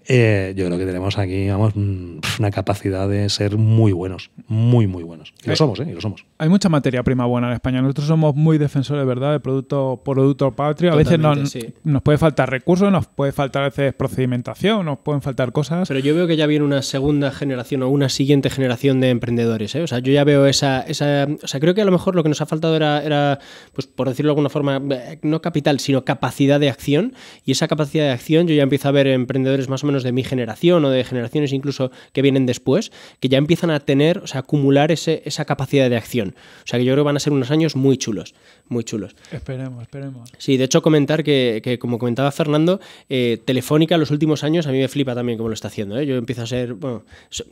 eh, yo creo que tenemos aquí, vamos, mm, una capacidad de ser muy buenos, muy, muy buenos. Y lo eh, somos, ¿eh? Y lo somos. Hay mucha materia prima buena en España. Nosotros somos muy defensores, ¿verdad?, de producto, producto patrio. A veces nos, puede faltar recursos, nos puede faltar a veces procedimentación, nos pueden faltar cosas. Pero yo veo que ya viene una segunda generación o una siguiente generación de emprendedores, ¿eh? O sea, yo ya veo esa, esa... O sea, creo que a lo mejor lo que nos ha faltado era, era pues por decirlo de alguna forma, no capital, sino capacidad de acción. Y esa capacidad de acción yo ya empiezo a ver emprendedores más o menos de mi generación o de generaciones incluso que vienen después, que ya empiezan a tener, o sea, acumular ese, esa capacidad de acción. O sea, que yo creo que van a ser unos años muy chulos muy chulos. Esperemos, esperemos. Sí, de hecho comentar que, como comentaba Fernando, eh, Telefónica en los últimos años a mí me flipa también cómo lo está haciendo. ¿eh? Yo empiezo a ser, bueno,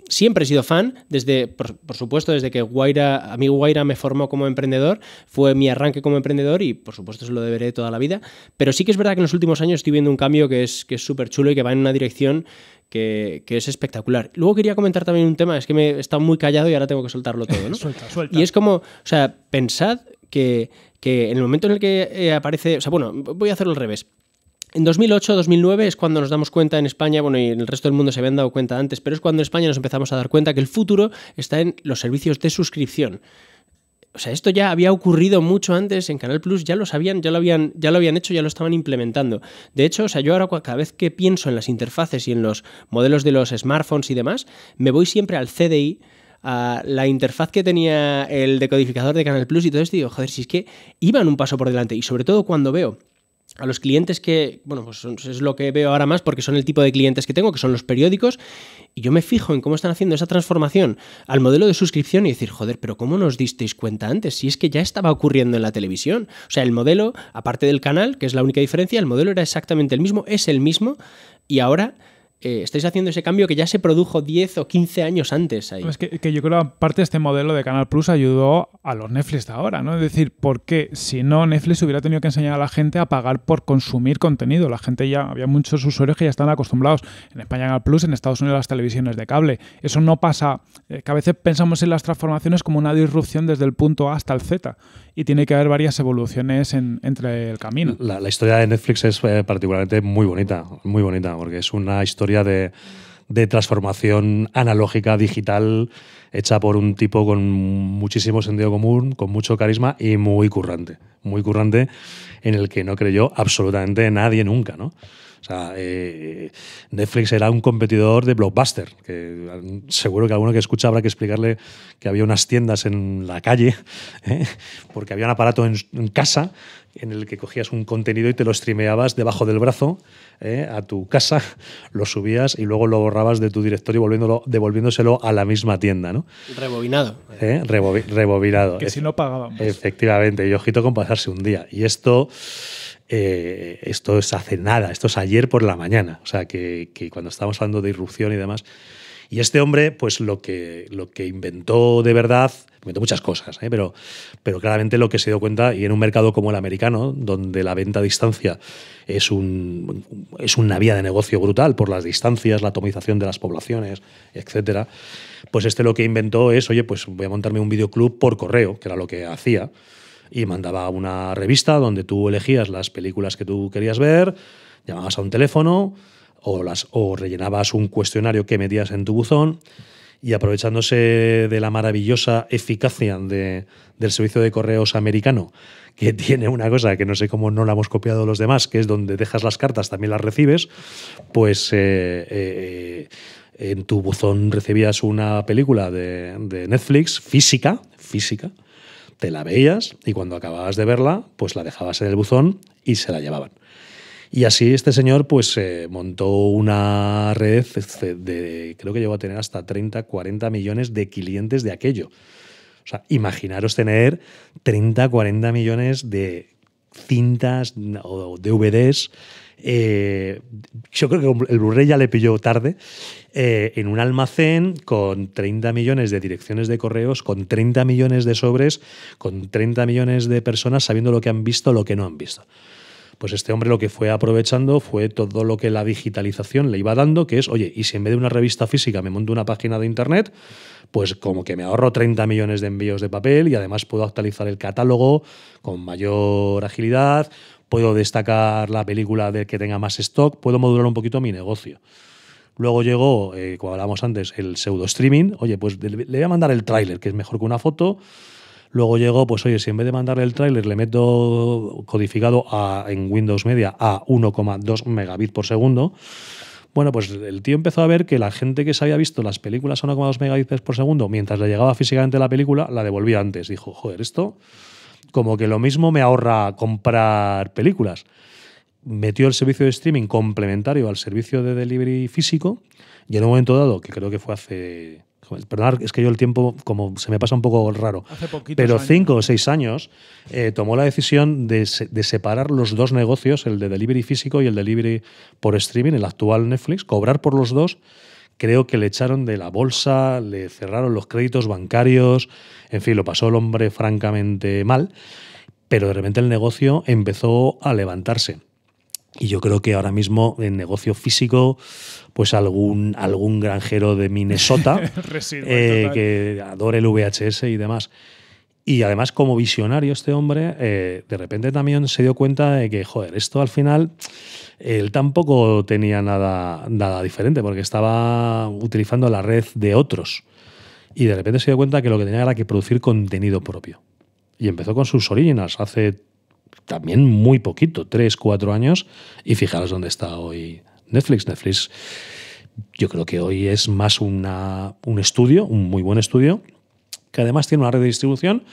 siempre he sido fan, desde, por, supuesto, desde que Guaira, a mí Guaira me formó como emprendedor, fue mi arranque como emprendedor y por supuesto se lo deberé toda la vida, pero sí que es verdad que en los últimos años estoy viendo un cambio que es que súper chulo y que va en una dirección que, es espectacular. Luego quería comentar también un tema, es que me he estado muy callado y ahora tengo que soltarlo todo, suelta, suelta. Y es como, o sea, pensad que que en el momento en el que eh, aparece, o sea, bueno, voy a hacerlo al revés. En 2008, 2009 es cuando nos damos cuenta en España, bueno, y en el resto del mundo se habían dado cuenta antes, pero es cuando en España nos empezamos a dar cuenta que el futuro está en los servicios de suscripción. O sea, esto ya había ocurrido mucho antes en Canal Plus, ya lo sabían, ya lo habían, ya lo habían hecho, ya lo estaban implementando. De hecho, o sea, yo ahora cada vez que pienso en las interfaces y en los modelos de los smartphones y demás, me voy siempre al CDI, a la interfaz que tenía el decodificador de Canal Plus y todo esto, digo, joder, si es que iban un paso por delante. Y sobre todo cuando veo a los clientes que, bueno, pues es lo que veo ahora más porque son el tipo de clientes que tengo, que son los periódicos, y yo me fijo en cómo están haciendo esa transformación al modelo de suscripción y decir, joder, pero ¿cómo nos disteis cuenta antes? Si es que ya estaba ocurriendo en la televisión. O sea, el modelo, aparte del canal, que es la única diferencia, el modelo era exactamente el mismo, es el mismo, y ahora eh, estáis haciendo ese cambio que ya se produjo 10 o 15 años antes ahí. Es que, yo creo que parte este modelo de Canal Plus ayudó a los Netflix de ahora, ¿no? Es decir, porque si no, Netflix hubiera tenido que enseñar a la gente a pagar por consumir contenido. La gente ya, había muchos usuarios que ya están acostumbrados en España Canal Plus, en Estados Unidos las televisiones de cable. Eso no pasa, eh, que a veces pensamos en las transformaciones como una disrupción desde el punto A hasta el Z y tiene que haber varias evoluciones entre el camino. La, historia de Netflix es eh, particularmente muy bonita, muy bonita, porque es una historia de, transformación analógica, digital, hecha por un tipo con muchísimo sentido común, con mucho carisma y muy currante. Muy currante en el que no creyó absolutamente nadie nunca, ¿no? Eh, Netflix era un competidor de Blockbuster, que seguro que alguno que escucha habrá que explicarle que había unas tiendas en la calle, ¿eh? porque había un aparato en casa en el que cogías un contenido y te lo streameabas debajo del brazo eh, a tu casa, lo subías y luego lo borrabas de tu directorio volviéndolo, devolviéndoselo a la misma tienda. ¿no? Rebobinado. Eh, que si no pagábamos. Efectivamente, y ojito con pasarse un día. Y esto... Eh, esto es hace nada, esto es ayer por la mañana, o sea, que, cuando estábamos hablando de irrupción y demás. Y este hombre, pues lo que, lo que inventó de verdad muchas cosas, ¿eh? pero, pero claramente lo que se dio cuenta, y en un mercado como el americano, donde la venta a distancia es, un, es una vía de negocio brutal por las distancias, la atomización de las poblaciones, etcétera, pues este lo que inventó es, oye, pues voy a montarme un videoclub por correo, que era lo que hacía, y mandaba una revista donde tú elegías las películas que tú querías ver, llamabas a un teléfono o, las, o rellenabas un cuestionario que metías en tu buzón y aprovechándose de la maravillosa eficacia del servicio de correos americano, que tiene una cosa que no sé cómo no la hemos copiado los demás, que es donde dejas las cartas también las recibes, pues eh, eh, en tu buzón recibías una película de, de Netflix física, física, te la veías y cuando acababas de verla, pues la dejabas en el buzón y se la llevaban. Y así este señor pues eh, montó una red este, de, creo que llegó a tener hasta 30, 40 millones de clientes de aquello. O sea, imaginaros tener 30, 40 millones de cintas o DVDs. Eh, yo creo que el Blu-ray ya le pilló tarde, eh, en un almacén con 30 millones de direcciones de correos, con 30 millones de sobres, con 30 millones de personas sabiendo lo que han visto, lo que no han visto. Pues este hombre lo que fue aprovechando fue todo lo que la digitalización le iba dando, que es, oye, y si en vez de una revista física me monto una página de internet, pues como que me ahorro 30 millones de envíos de papel y además puedo actualizar el catálogo con mayor agilidad, puedo destacar la película de que tenga más stock, puedo modular un poquito mi negocio. Luego llegó, eh, como hablábamos antes, el pseudo streaming. Oye, pues le voy a mandar el tráiler, que es mejor que una foto. Luego llegó, pues oye, si en vez de mandarle el tráiler le meto codificado en Windows Media a 1,2 megabits por segundo, bueno, pues el tío empezó a ver que la gente que se había visto las películas a 1,2 megabits por segundo, mientras le llegaba físicamente la película, la devolvía antes. Dijo, joder, esto como que lo mismo me ahorra comprar películas. Metió el servicio de streaming complementario al servicio de delivery físico y en un momento dado, que creo que fue hace Perdón, es que yo el tiempo, como se me pasa un poco raro. pero cinco o seis años eh, tomó la decisión de, de, separar los dos negocios, el de delivery físico y el delivery por streaming, el actual Netflix, cobrar por los dos. Creo que le echaron de la bolsa, le cerraron los créditos bancarios, en fin, lo pasó el hombre francamente mal, pero de repente el negocio empezó a levantarse. Y yo creo que ahora mismo en negocio físico, pues algún, algún granjero de Minnesota eh, que adore el VHS y demás. Y además, como visionario, este hombre eh, de repente también se dio cuenta de que, joder, esto al final él tampoco tenía nada, nada diferente, porque estaba utilizando la red de otros. Y de repente se dio cuenta que lo que tenía era que producir contenido propio. Y empezó con sus originals hace también muy poquito, tres, cuatro años, y fijaros dónde está hoy Netflix. Netflix yo creo que hoy es más una, un estudio, un muy buen estudio, que además tiene una red de distribución.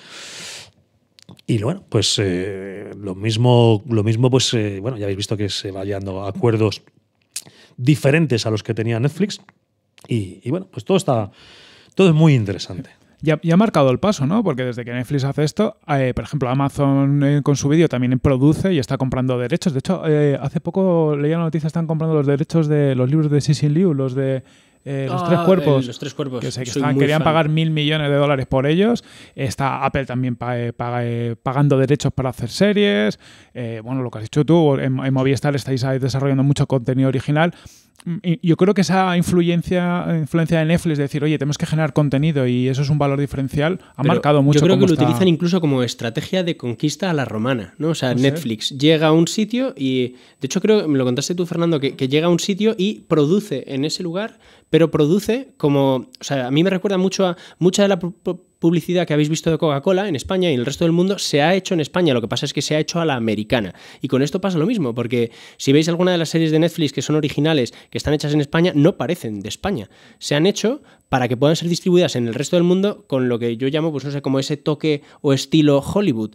Y bueno, pues eh, lo mismo, lo mismo pues eh, bueno, ya habéis visto que se va llegando a acuerdos diferentes a los que tenía Netflix. Y, y bueno, pues todo está, todo es muy interesante. Ya, ha marcado el paso, ¿no? Porque desde que Netflix hace esto, eh, por ejemplo, Amazon eh, con su vídeo también produce y está comprando derechos. De hecho, eh, hace poco leía la noticia, están comprando los derechos de los libros de Sissy Liu, los de los, ah, tres cuerpos, los tres cuerpos. Que, querían pagar mil millones de dólares por ellos. Está Apple también pagando derechos para hacer series. bueno, lo que has dicho tú, en, en Movistar estáis desarrollando mucho contenido original. Mm, yo creo que esa influencia, influencia de Netflix, de decir, oye, tenemos que generar contenido y eso es un valor diferencial, ha marcado mucho. Yo creo que lo utilizan incluso como estrategia de conquista a la romana, ¿no? O sea, Netflix llega a un sitio y, de hecho creo, me lo contaste tú, Fernando, que llega a un sitio y produce en ese lugar pero produce como, o sea, a mí me recuerda mucho a mucha de la publicidad que habéis visto de Coca-Cola en España y en el resto del mundo se ha hecho en España, lo que pasa es que se ha hecho a la americana. Y con esto pasa lo mismo, porque si veis alguna de las series de Netflix que son originales, que están hechas en España, no parecen de España. Se han hecho para que puedan ser distribuidas en el resto del mundo con lo que yo llamo, pues no sé, como ese toque o estilo Hollywood.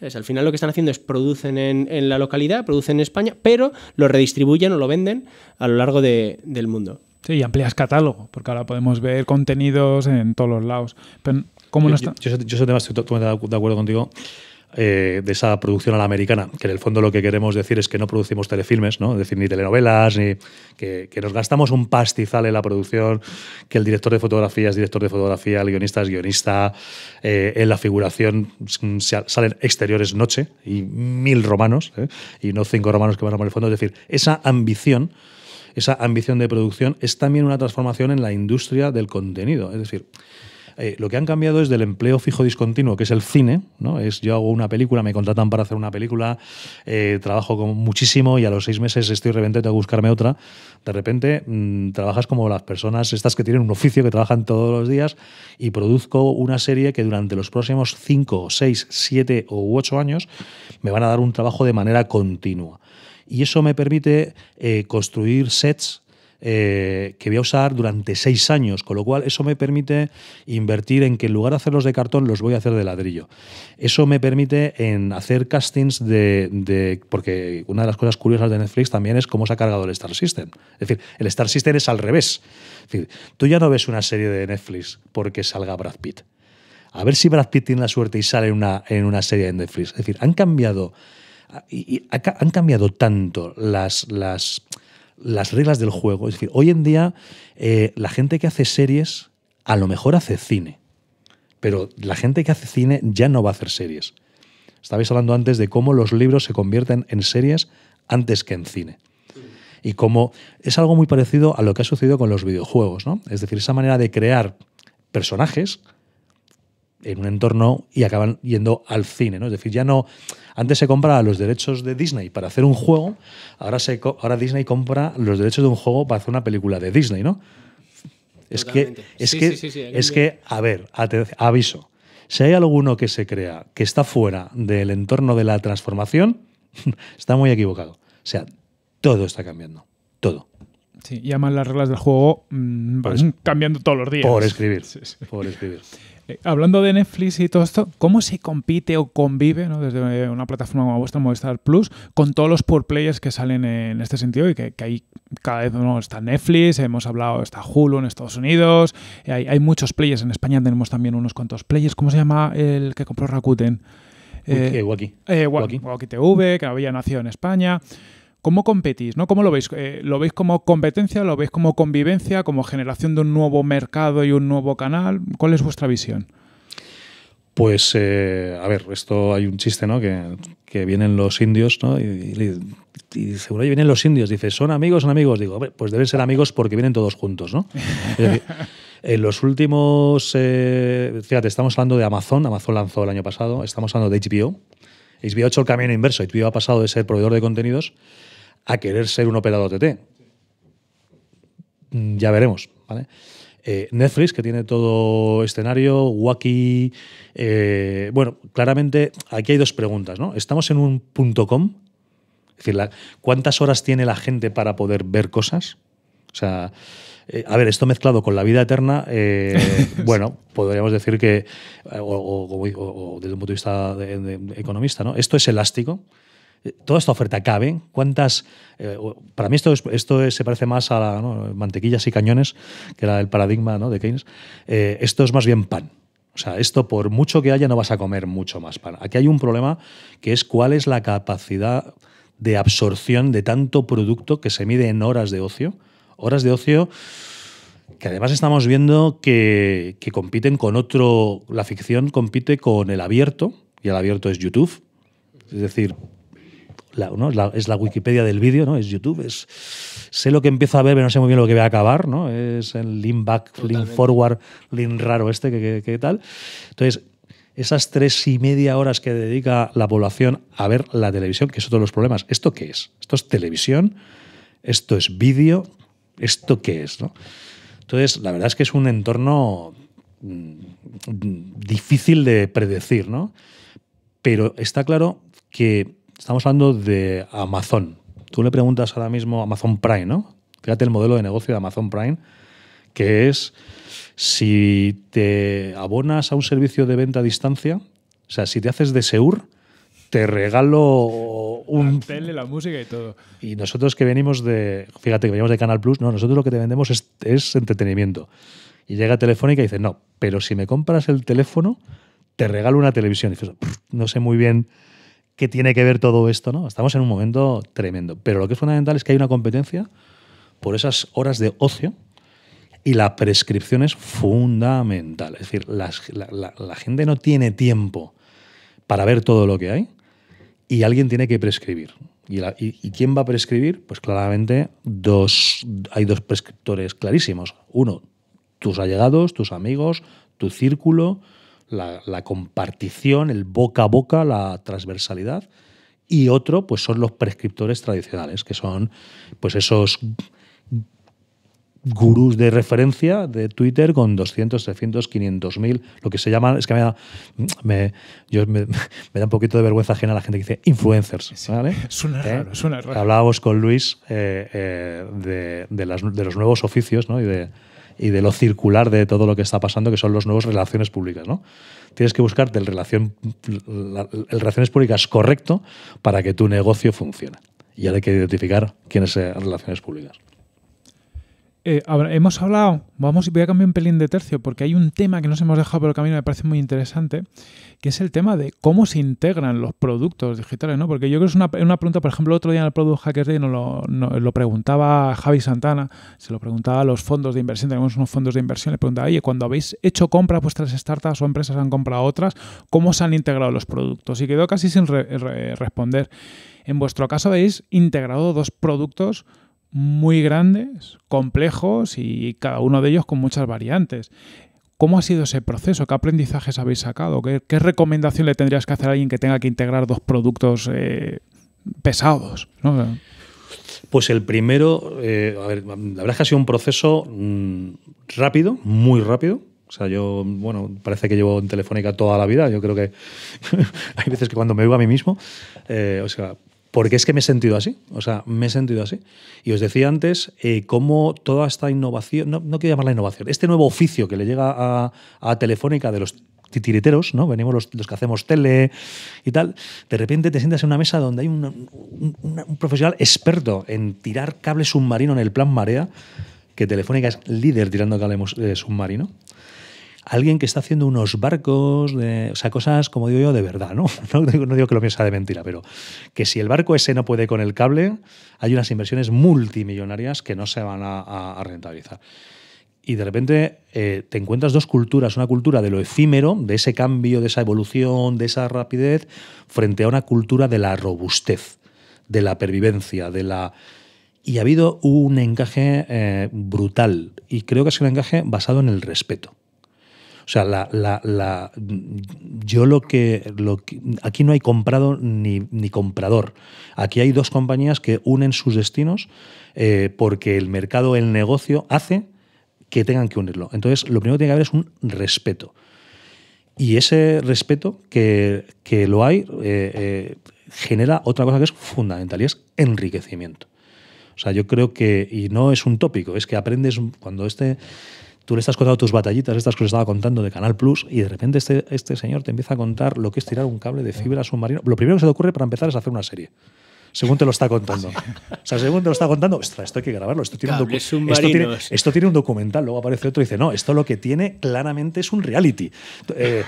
Al final lo que están haciendo es producen en, la localidad, producen en España, pero lo redistribuyen o lo venden a lo largo del mundo. Sí, y amplias catálogo, porque ahora podemos ver contenidos en todos los lados. Pero, no está? Yo, estoy totalmente de acuerdo contigo. Eh, de esa producción a la americana, que en el fondo lo que queremos decir es que no producimos telefilmes, ¿no? decir, ni telenovelas, ni que, nos gastamos un pastizal en la producción, que el director de fotografía es director de fotografía, el guionista es guionista, eh, en la figuración salen exteriores noche y mil romanos, ¿eh? y no cinco romanos que van a poner el fondo. Es decir, esa ambición esa ambición de producción es también una transformación en la industria del contenido. Es decir, eh, lo que han cambiado es del empleo fijo discontinuo, que es el cine, ¿no? Es yo hago una película, me contratan para hacer una película, eh, trabajo con muchísimo y a los seis meses estoy reventando a buscarme otra. De repente mm, trabajas como las personas estas que tienen un oficio, que trabajan todos los días, y produzco una serie que durante los próximos cinco, seis, siete u ocho años me van a dar un trabajo de manera continua y eso me permite eh, construir sets eh, que voy a usar durante seis años, con lo cual eso me permite invertir en que en lugar de hacerlos de cartón los voy a hacer de ladrillo. Eso me permite en hacer castings de, porque una de las cosas curiosas de Netflix también es cómo se ha cargado el Star System. Es decir, el Star System es al revés. Es decir, tú ya no ves una serie de Netflix porque salga Brad Pitt. A ver si Brad Pitt tiene la suerte y sale una, en una serie de Netflix. Es decir, han cambiado Ah, y, han cambiado tanto las, reglas del juego. Es decir, hoy en día eh, la gente que hace series a lo mejor hace cine, pero la gente que hace cine ya no va a hacer series. Estabais hablando antes de cómo los libros se convierten en series antes que en cine. Y cómo es algo muy parecido a lo que ha sucedido con los videojuegos, ¿no? Es decir, esa manera de crear personajes en un entorno y acaban yendo al cine, Es decir, ya no antes se compraba los derechos de Disney para hacer un juego, ahora, Disney compra los derechos de un juego para hacer una película de Disney, ¿no? Es que, es, que, es que, a ver, aviso. Si hay alguno que se crea que está fuera del entorno de la transformación, está muy equivocado. O sea, todo está cambiando. Todo. Sí, y además las reglas del juego mm, van cambiando todos los días. Por escribir. Por escribir. Eh, hablando de Netflix y todo esto, ¿cómo se compite o convive desde eh, una plataforma como vuestra, Movistar Plus, con todos los por players que salen en este sentido? Y que, hay cada vez ¿no? está Netflix, hemos hablado, está Hulu en Estados Unidos, eh, hay, hay, muchos players. En España tenemos también unos cuantos players. ¿Cómo se llama el que compró Rakuten? Eh, TV, que había nacido en España. ¿Cómo competís? ¿no? ¿Cómo lo veis? Eh, ¿Lo veis como competencia? ¿Lo veis como convivencia? ¿Como generación de un nuevo mercado y un nuevo canal? ¿Cuál es vuestra visión? Pues, eh, a ver, esto hay un chiste, ¿no? Que, vienen los indios, ¿no? Y, y, dice, vienen los indios. Dice, ¿son amigos son amigos? Digo, pues deben ser amigos porque vienen todos juntos, ¿no? en los últimos. Eh, fíjate, estamos hablando de Amazon. Amazon lanzó el año pasado. Estamos hablando de HBO. HBO ha hecho el camino inverso. HBO ha pasado de ser proveedor de contenidos a querer ser un operador OTT. Mm, ya veremos, eh, Netflix, que tiene todo escenario, Wacky. Eh, bueno, claramente aquí hay dos preguntas, ¿no? ¿Estamos en un punto com? Es decir, ¿cuántas horas tiene la gente para poder ver cosas? O sea, eh, a ver, esto mezclado con la vida eterna, bueno, podríamos decir que, o, desde un punto de vista economista, ¿no? Esto es elástico toda esta oferta cabe. ¿Cuántas? Eh, para mí esto, esto se parece más a mantequillas y cañones, que era el paradigma ¿no? de Keynes. Eh, esto es más bien pan. O sea, esto por mucho que haya no vas a comer mucho más pan. Aquí hay un problema que es cuál es la capacidad de absorción de tanto producto que se mide en horas de ocio. Horas de ocio que además estamos viendo que compiten con otro, la ficción compite con el abierto, y el abierto es YouTube. Es decir, es la Wikipedia del vídeo, ¿no? Es YouTube, es sé lo que empiezo a ver, pero no sé muy bien lo que va a acabar, ¿no? Es el lean back, link lean forward, lean raro este, que, tal. Entonces, esas tres y media horas que dedica la población a ver la televisión, que es otro de los problemas. ¿Esto qué es? Esto es televisión, esto es vídeo, ¿esto qué es? ¿no? Entonces, la verdad es que es un entorno mm, difícil de predecir, ¿no? Pero está claro que Estamos hablando de Amazon. Tú le preguntas ahora mismo Amazon Prime, ¿no? Fíjate el modelo de negocio de Amazon Prime, que es si te abonas a un servicio de venta a distancia, o sea, si te haces de Seur, te regalo un... La tele, la música y todo. Y nosotros que venimos de... Fíjate que venimos de Canal Plus, no, nosotros lo que te vendemos es, es entretenimiento. Y llega Telefónica y dice, no, pero si me compras el teléfono, te regalo una televisión. Y dices, no sé muy bien que tiene que ver todo esto, ¿no? Estamos en un momento tremendo. Pero lo que es fundamental es que hay una competencia por esas horas de ocio y la prescripción es fundamental. Es decir, la, gente no tiene tiempo para ver todo lo que hay y alguien tiene que prescribir. ¿Y, ¿Y, quién va a prescribir? Pues claramente dos, hay dos prescriptores clarísimos. Uno, tus allegados, tus amigos, tu círculo, la, compartición, el boca a boca, la transversalidad. Y otro, pues son los prescriptores tradicionales, que son pues esos gurús de referencia de Twitter con 200, 300, 500 mil, lo que se llama, es que me da, da un poquito de vergüenza ajena a la gente que dice influencers. ¿vale? ¿Eh? Hablábamos con Luis eh, eh, de, de, los nuevos oficios ¿no? y de, y de lo circular de todo lo que está pasando, que son las nuevas relaciones públicas. ¿no? Tienes que buscar el, relación, el relaciones públicas correcto para que tu negocio funcione. Y ahora hay que identificar quiénes las relaciones públicas. Eh, hemos hablado, vamos, voy a cambiar un pelín de tercio porque hay un tema que nos hemos dejado por el camino, me parece muy interesante, que es el tema de cómo se integran los productos digitales, ¿no? Porque yo creo que es una, pregunta, por ejemplo, otro día en el Product Hackers Day lo, preguntaba Javi Santana, se lo preguntaba a los fondos de inversión, tenemos unos fondos de inversión, le preguntaba, oye, cuando habéis hecho compras, vuestras startups o empresas han comprado otras, ¿cómo se han integrado los productos? Y quedó casi sin responder. En vuestro caso habéis integrado dos productos muy grandes, complejos y cada uno de ellos con muchas variantes. ¿Cómo ha sido ese proceso? ¿Qué aprendizajes habéis sacado? ¿Qué, recomendación le tendrías que hacer a alguien que tenga que integrar dos productos eh, pesados? Pues el primero, eh, la verdad es que ha sido un proceso mm, rápido, muy rápido. O sea, yo, bueno, parece que llevo en Telefónica toda la vida. Yo creo que hay veces que cuando me veo a mí mismo, eh, o sea, porque es que me he sentido así, o sea, me he sentido así. Y os decía antes eh, cómo toda esta innovación, no, no, quiero llamarla innovación, este nuevo oficio que le llega a, a Telefónica de los titiriteros, ¿no? Venimos los, los, que hacemos tele y tal. De repente te sientas en una mesa donde hay un, un, profesional experto en tirar cable submarino en el plan marea, que Telefónica es líder tirando cable submarinos eh, submarino alguien que está haciendo unos barcos, o sea, cosas, como digo yo, de verdad, ¿no? No, digo que lo mío de mentira, pero que si el barco ese no puede con el cable, hay unas inversiones multimillonarias que no se van a, rentabilizar y de repente eh, te encuentras dos culturas, una cultura de lo efímero, de ese cambio, de esa evolución, de esa rapidez, frente a una cultura de la robustez, de la pervivencia, de la... Y ha habido un encaje eh, brutal, y creo que es un encaje basado en el respeto. O sea, la, yo lo que, Aquí no hay comprado ni, comprador. Aquí hay dos compañías que unen sus destinos eh, porque el mercado, el negocio, hace que tengan que unirlo. Entonces, lo primero que tiene que haber es un respeto. Y ese respeto que, lo hay eh, eh, genera otra cosa que es fundamental y es enriquecimiento. O sea, yo creo que, y no es un tópico, es que aprendes, cuando este Tú le estás contando tus batallitas, estas que os estaba contando de Canal Plus, y de repente este, este señor te empieza a contar lo que es tirar un cable de fibra submarino. Lo primero que se te ocurre para empezar es hacer una serie según te lo está contando. o sea, según te lo está contando, esto hay que grabarlo. Esto tiene, un esto tiene, un documental. Luego aparece otro y dice, no, esto lo que tiene claramente es un reality. Eh,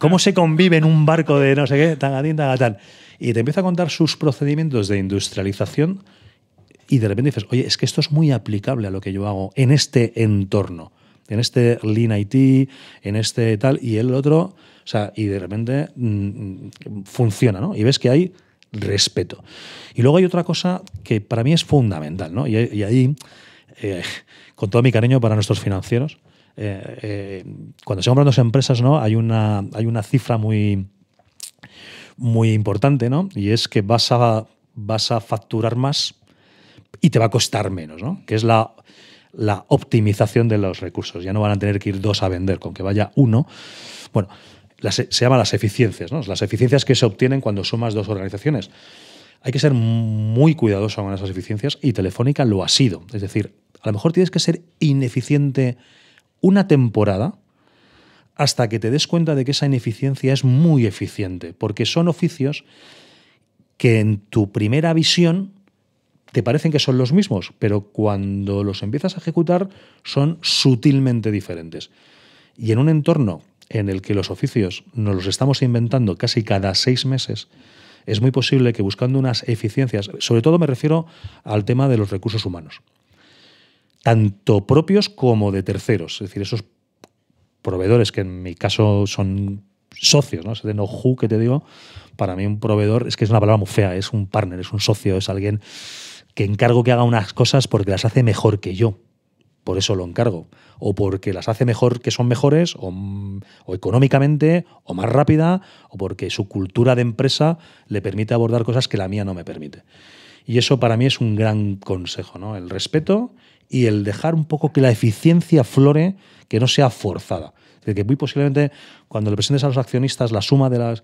¿Cómo se convive en un barco de no sé qué? Tagadín, tagatán. Y te empieza a contar sus procedimientos de industrialización y de repente dices, oye, es que esto es muy aplicable a lo que yo hago en este entorno en este Lean IT, en este tal, y el otro, o sea, y de repente mm, mm, funciona, ¿no? Y ves que hay respeto. Y luego hay otra cosa que para mí es fundamental, ¿no? Y, ahí, eh, con todo mi cariño para nuestros financieros, eh, eh, cuando se compran dos empresas, ¿no? Hay una, hay una cifra muy, muy importante, ¿no? Y es que vas a, vas a facturar más y te va a costar menos, ¿no? Que es la la optimización de los recursos. Ya no van a tener que ir dos a vender, con que vaya uno. Bueno, e, se llama las eficiencias, ¿no? Las eficiencias que se obtienen cuando sumas dos organizaciones. Hay que ser muy cuidadoso con esas eficiencias y Telefónica lo ha sido. Es decir, a lo mejor tienes que ser ineficiente una temporada hasta que te des cuenta de que esa ineficiencia es muy eficiente, porque son oficios que en tu primera visión te parecen que son los mismos, pero cuando los empiezas a ejecutar son sutilmente diferentes. Y en un entorno en el que los oficios nos los estamos inventando casi cada seis meses, es muy posible que buscando unas eficiencias, sobre todo me refiero al tema de los recursos humanos, tanto propios como de terceros, es decir, esos proveedores que en mi caso son socios, ¿no? Ese de no que te digo, para mí un proveedor es que es una palabra muy fea, es un partner, es un socio, es alguien que encargo que haga unas cosas porque las hace mejor que yo. Por eso lo encargo. O porque las hace mejor que son mejores, o, económicamente, o más rápida, o porque su cultura de empresa le permite abordar cosas que la mía no me permite. Y eso para mí es un gran consejo, ¿no? El respeto y el dejar un poco que la eficiencia flore, que no sea forzada decir, que muy posiblemente cuando le presentes a los accionistas la suma de las.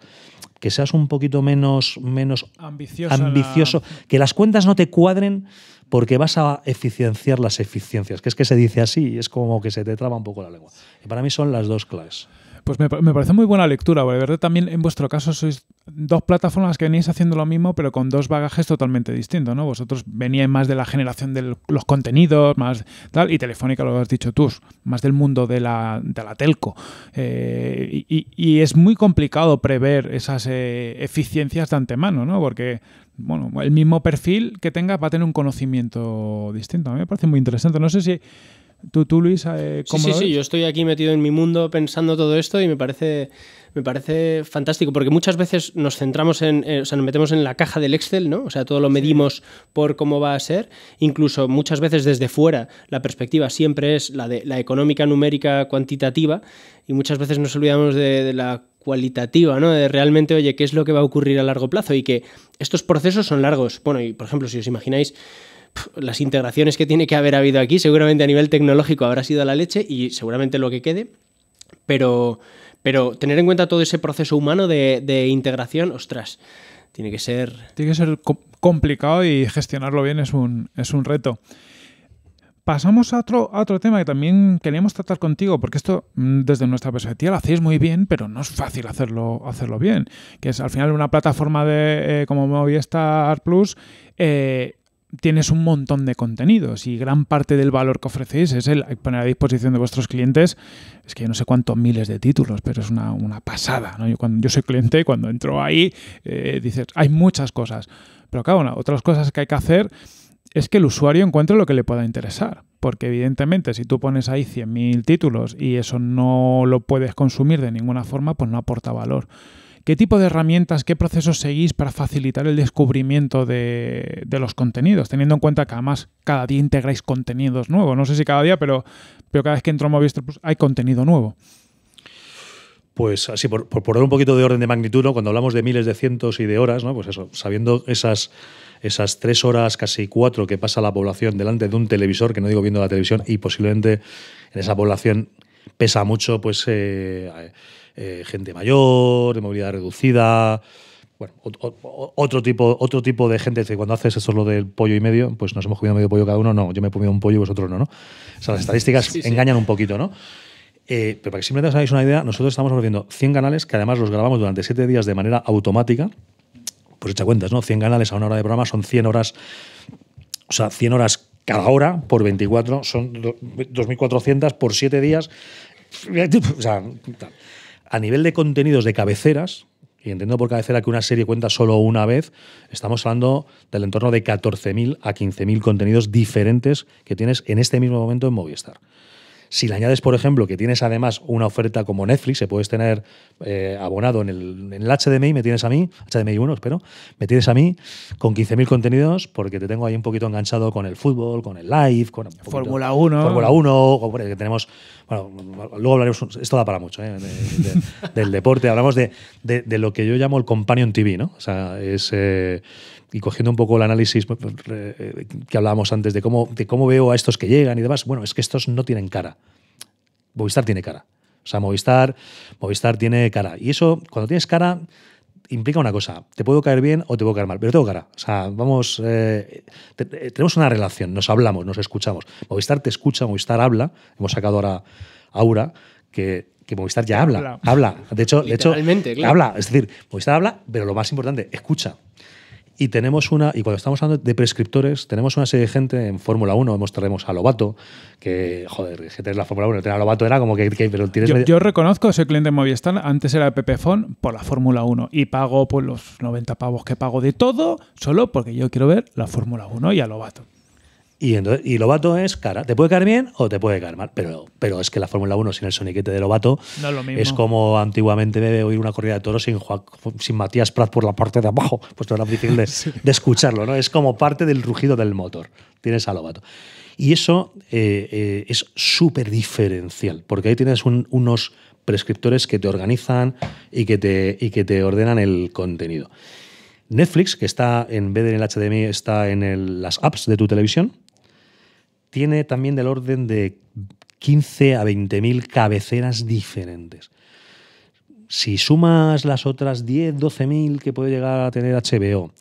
que seas un poquito menos, menos ambicioso, que las cuentas no te cuadren porque vas a eficienciar las eficiencias, que es que se dice así, y es como que se te traba un poco la lengua. Y para mí son las dos claves. Pues me, parece muy buena lectura, porque verdad también en vuestro caso sois dos plataformas que venís haciendo lo mismo, pero con dos bagajes totalmente distintos, ¿no? Vosotros veníais más de la generación de los contenidos, más tal, y Telefónica, lo has dicho tú, más del mundo de la, telco. Eh, y, es muy complicado prever esas eh, eficiencias de antemano, ¿no? Porque bueno, el mismo perfil que tenga va a tener un conocimiento distinto. A mí me parece muy interesante. No sé si Tú, Luis, eh, ¿cómo Sí, sí, yo estoy aquí metido en mi mundo pensando todo esto y me parece, me parece fantástico, porque muchas veces nos centramos en, eh, o sea, nos metemos en la caja del Excel, ¿no? O sea, todo lo medimos por cómo va a ser. Incluso muchas veces desde fuera la perspectiva siempre es la de la económica, numérica, cuantitativa, y muchas veces nos olvidamos de la cualitativa, ¿no? De realmente, oye, ¿qué es lo que va a ocurrir a largo plazo? Y que estos procesos son largos. Bueno, y por ejemplo, si os imagináis las integraciones que tiene que haber habido aquí, seguramente a nivel tecnológico habrá sido la leche y seguramente lo que quede, pero, pero tener en cuenta todo ese proceso humano de, integración, ostras, tiene que ser... Tiene que ser complicado y gestionarlo bien es un, es un reto. Pasamos a otro, otro tema que también queríamos tratar contigo, porque esto mm, desde nuestra perspectiva lo hacéis muy bien, pero no es fácil hacerlo, hacerlo bien, que es al final una plataforma de, eh, como Movistar Plus, eh, tienes un montón de contenidos y gran parte del valor que ofrecéis es el poner a disposición de vuestros clientes, es que yo no sé cuántos miles de títulos, pero es una, pasada. ¿no? Yo, cuando yo soy cliente, cuando entro ahí, eh, dices, hay muchas cosas. Pero claro, una, otras cosas que hay que hacer es que el usuario encuentre lo que le pueda interesar. Porque evidentemente si tú pones ahí 100.000 títulos y eso no lo puedes consumir de ninguna forma, pues no aporta valor. ¿Qué tipo de herramientas, qué procesos seguís para facilitar el descubrimiento de, los contenidos? Teniendo en cuenta que además cada día integráis contenidos nuevos. No sé si cada día, pero, pero cada vez que entro a Movistar pues, hay contenido nuevo. Pues así, por, poner un poquito de orden de magnitud, cuando hablamos de miles de cientos y de horas, ¿no? pues eso, sabiendo esas esas tres horas, casi cuatro que pasa la población delante de un televisor, que no digo viendo la televisión, y posiblemente en esa población pesa mucho, pues eh, eh, gente mayor, de movilidad reducida, bueno, otro tipo, otro tipo de gente. que cuando haces eso lo del pollo y medio, pues nos hemos comido medio pollo cada uno. No, yo me he comido un pollo y vosotros no, ¿no? O sea, las estadísticas engañan un poquito, ¿no? Eh, pero para que simplemente os hagáis una idea, nosotros estamos ofreciendo 100 canales que además los grabamos durante 7 días de manera automática. Pues hecha cuentas, ¿no? 100 canales a una hora de programa son 100 horas. O sea, 100 horas cada hora por 24 son 2.400 por 7 días. O sea, a nivel de contenidos de cabeceras, y entiendo por cabecera que una serie cuenta solo una vez, estamos hablando del entorno de 14.000 a 15.000 contenidos diferentes que tienes en este mismo momento en Movistar. Si le añades, por ejemplo, que tienes además una oferta como Netflix, se puedes tener eh, abonado en el, en el, HDMI, me tienes a mí, HDMI 1, espero, me tienes a mí con 15.000 contenidos porque te tengo ahí un poquito enganchado con el fútbol, con el live, con Fórmula 1. Fórmula 1, que tenemos, bueno, luego hablaremos, esto da para mucho, ¿eh? del deporte, hablamos de, lo que yo llamo el companion TV, ¿no? O sea, es... Eh, y cogiendo un poco el análisis pues, pues, eh, que hablábamos antes de cómo, de cómo veo a estos que llegan y demás, bueno, es que estos no tienen cara. Movistar tiene cara. O sea, Movistar, Movistar tiene cara. Y eso, cuando tienes cara, implica una cosa, te puedo caer bien o te puedo caer mal, pero tengo cara. O sea, vamos, eh, eh, tenemos una relación, nos hablamos, nos escuchamos. Movistar te escucha, Movistar habla. Hemos sacado ahora Aura, que, que Movistar ya habla, habla. De hecho, de hecho habla. Es decir, Movistar habla, pero lo más importante, escucha. Y tenemos una, y cuando estamos hablando de prescriptores, tenemos una serie de gente en Fórmula 1, mostraremos a Lobato, que, joder, que tenés la Fórmula 1, tener a Lobato era como que, Yo, reconozco, ese cliente de Movistar, antes era Pepefon por la Fórmula 1 y pago los 90 pavos que pago de todo solo porque yo quiero ver la Fórmula 1 y a Lobato. Y, Lobato es cara. Te puede caer bien o te puede caer mal. Pero, pero es que la Fórmula 1 sin el soniquete de Lobato es, como antiguamente debe oír una corrida de toros sin, Matías Prat por la parte de abajo. Pues era difícil de, escucharlo. ¿no? Es como parte del rugido del motor. Tienes a Lobato. Y eso eh, eh, es súper diferencial, porque ahí tienes unos prescriptores que te organizan y que te, y que te ordenan el contenido. Netflix, que está en vez de en el HDMI, está en las apps de tu televisión, tiene también del orden de 15 a 20 mil cabeceras diferentes. Si sumas las otras 10, 12 mil que puede llegar a tener HBO,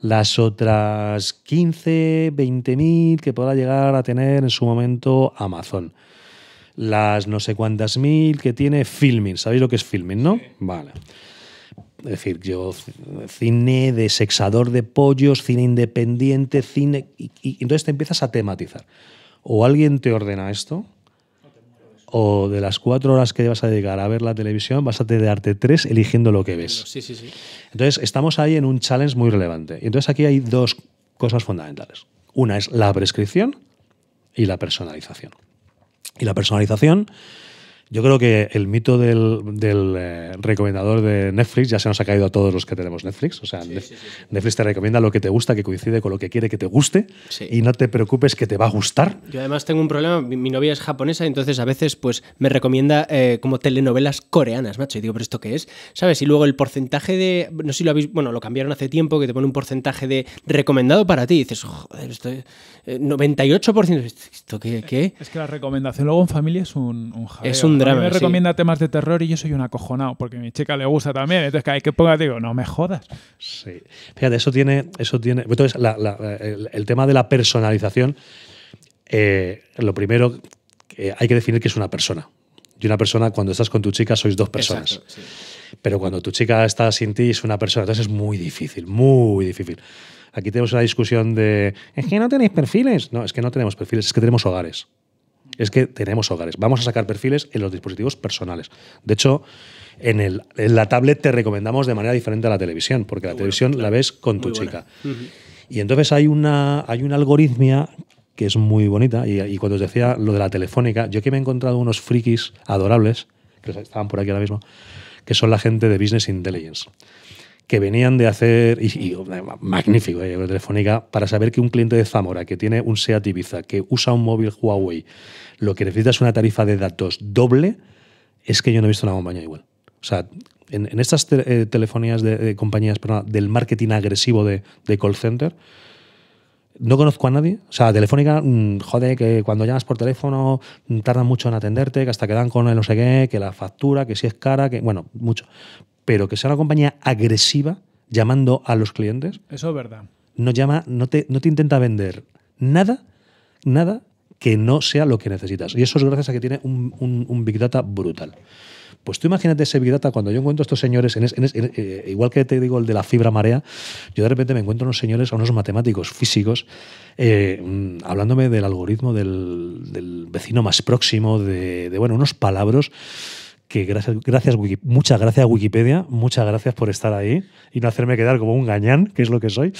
las otras 15, 20 mil que podrá llegar a tener en su momento Amazon, las no sé cuántas mil que tiene Filming, ¿sabéis lo que es Filming, no? Vale. Es decir, yo cine de sexador de pollos, cine independiente, cine... y entonces te empiezas a tematizar o alguien te ordena esto, o de las cuatro horas que vas a dedicar a ver la televisión, vas a darte tres eligiendo lo que ves. Sí, sí, sí. Entonces, estamos ahí en un challenge muy relevante. Y entonces aquí hay dos cosas fundamentales. Una es la prescripción y la personalización. Y la personalización yo creo que el mito del, eh, recomendador de Netflix ya se nos ha caído a todos los que tenemos Netflix. O sea, Netflix, te recomienda lo que te gusta, que coincide con lo que quiere que te guste y no te preocupes que te va a gustar. Yo además tengo un problema, mi, novia es japonesa, entonces a veces pues me recomienda eh, como telenovelas coreanas, macho. Y digo, ¿pero esto qué es? ¿Sabes? Y luego el porcentaje de, no sé si lo habéis, bueno, lo cambiaron hace tiempo, que te pone un porcentaje de recomendado para ti. Y dices, joder, esto... 98%. Eh, ¿Esto qué, Es que la recomendación luego en familia es un, Es un drama. me recomienda temas de terror y yo soy un acojonado, porque mi chica le gusta también. Entonces, que hay que ponga, digo, no me jodas. Sí. Fíjate, eso tiene. Eso tiene entonces, el, tema de la personalización, eh, lo primero, hay que definir que es una persona. Y una persona, cuando estás con tu chica, sois dos personas. Pero cuando tu chica está sin ti, es una persona. Entonces es muy difícil, muy difícil. Aquí tenemos una discusión de, es que no tenéis perfiles. No, es que no tenemos perfiles, es que tenemos hogares. Es que tenemos hogares. Vamos a sacar perfiles en los dispositivos personales. De hecho, en, la tablet te recomendamos de manera diferente a la televisión, porque la televisión la ves con tu chica. Y entonces hay una, hay una algoritmia que es muy bonita. Y, y, cuando os decía lo de la telefónica, yo que me he encontrado unos frikis adorables, que estaban por aquí ahora mismo, que son la gente de Business Intelligence que venían de hacer, y, magnífico, eh, Telefónica, para saber que un cliente de Zamora que tiene un SEAT Ibiza, que usa un móvil Huawei, lo que necesita es una tarifa de datos doble, es que yo no he visto una compañía igual. O sea, en, estas eh, telefonías de, compañías perdón, del marketing agresivo de, call center, no conozco a nadie. O sea, Telefónica, mm, joder, que cuando llamas por teléfono mm, tardan mucho en atenderte, que hasta quedan con el no sé qué, que la factura, que si es cara, que bueno, mucho pero que sea una compañía agresiva llamando a los clientes. Eso es verdad. No llama, no te, no te intenta vender nada, nada que no sea lo que necesitas. Y eso es gracias a que tiene un, Big Data brutal. Pues tú imagínate ese Big Data cuando yo encuentro a estos señores, en eh, igual que te digo el de la fibra marea, yo de repente me encuentro a unos señores, a unos matemáticos físicos, eh, mm, hablándome del algoritmo del, vecino más próximo, de, de bueno, unos palabras que gracias, gracias muchas gracias Wikipedia, muchas gracias por estar ahí y no hacerme quedar como un gañán, que es lo que soy.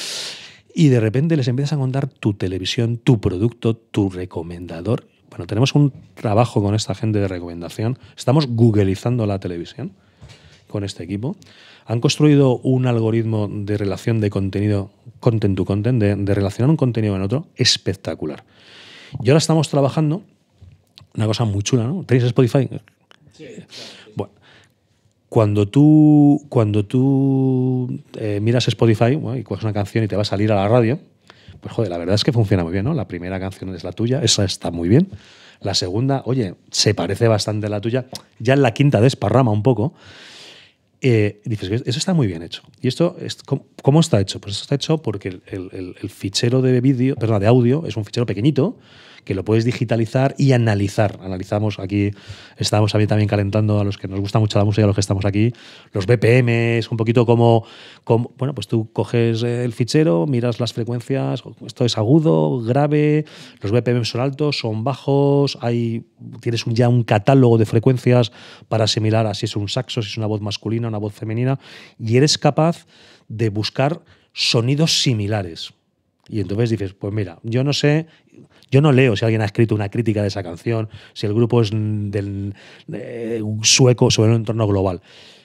Y de repente les empiezas a contar tu televisión, tu producto, tu recomendador. Bueno, tenemos un trabajo con esta gente de recomendación. Estamos googleizando la televisión con este equipo. Han construido un algoritmo de relación de contenido, content to content, de, relacionar un contenido con otro, espectacular. Y ahora estamos trabajando una cosa muy chula, ¿no? ¿Tenéis Spotify? Bueno, cuando tú, cuando tú eh, miras Spotify y coges una canción y te va a salir a la radio, pues joder, la verdad es que funciona muy bien, ¿no? La primera canción es la tuya, esa está muy bien. La segunda, oye, se parece bastante a la tuya. Ya en la quinta desparrama un poco. Eh, dices, eso está muy bien hecho. ¿Y esto cómo está hecho? Pues eso está hecho porque el, fichero de perdón, de audio es un fichero pequeñito que lo puedes digitalizar y analizar. Analizamos aquí, estamos también calentando a los que nos gusta mucho la música, a los que estamos aquí, los BPM, es un poquito como, bueno, pues tú coges el fichero, miras las frecuencias, esto es agudo, grave, los BPM son altos, son bajos, hay, tienes ya un catálogo de frecuencias para asimilar a si es un saxo, si es una voz masculina, una voz femenina, y eres capaz de buscar sonidos similares. Y entonces dices, pues mira, yo no sé, yo no leo si alguien ha escrito una crítica de esa canción, si el grupo es del, eh, sueco sobre un entorno global.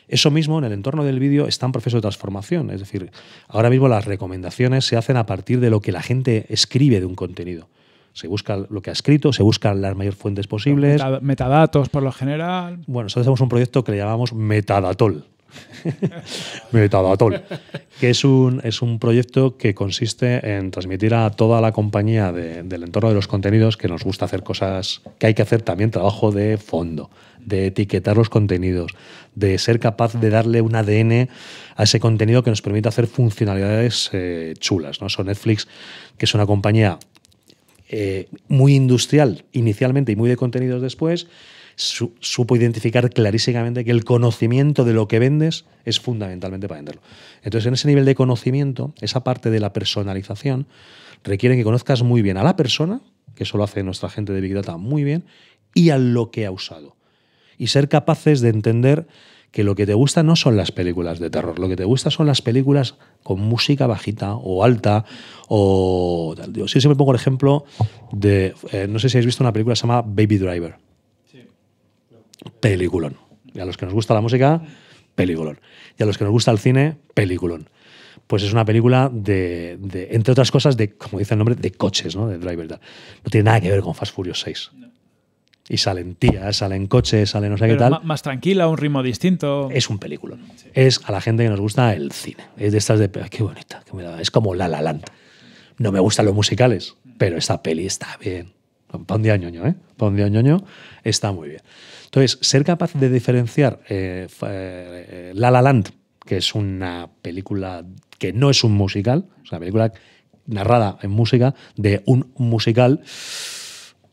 Eso mismo en el entorno del vídeo está en proceso de transformación. Es decir, ahora mismo las recomendaciones se hacen a partir de lo que la gente escribe de un contenido. Se busca lo que ha escrito, se buscan las mayores fuentes posibles. Metadatos, por lo general. Bueno, nosotros hacemos un proyecto que le llamamos Metadatol. Metadatol, que es un, es un proyecto que consiste en transmitir a toda la compañía del entorno de los contenidos que nos gusta hacer cosas, que hay que hacer también trabajo de fondo, de etiquetar los contenidos, de ser capaz de darle un ADN a ese contenido que nos permite hacer funcionalidades eh, chulas. ¿no? Netflix, que es una compañía eh, muy industrial inicialmente y muy de contenidos después supo identificar clarísimamente que el conocimiento de lo que vendes es fundamentalmente para venderlo. Entonces, en ese nivel de conocimiento, esa parte de la personalización requiere que conozcas muy bien a la persona, que eso lo hace nuestra gente de Big Data muy bien, y a lo que ha usado. Y ser capaces de entender que lo que te gusta no son las películas de terror, lo que te gusta son las películas con música bajita o alta o... Yo siempre pongo el ejemplo de... Eh, no sé si habéis visto una película que se llama Baby Driver peliculón. Y a los que nos gusta la música, peliculón. Y a los que nos gusta el cine, peliculón. Pues es una película de, entre otras cosas, de, como dice el nombre, de coches, ¿no? De driver. Tal. No tiene nada que ver con Fast Furious 6. Y salen tías, salen coches, salen no sé qué tal. Más tranquila, un ritmo distinto. Es un Peliculón Es a la gente que nos gusta el cine. Es de estas de. ¡Qué bonita! es como La La Land. No me gustan los musicales, pero esta peli está bien. Para un día ñoño, ¿eh? Para día ñoño está muy bien. Entonces, ser capaz de diferenciar eh, eh, La La Land, que es una película que no es un musical, es una película narrada en música, de un musical,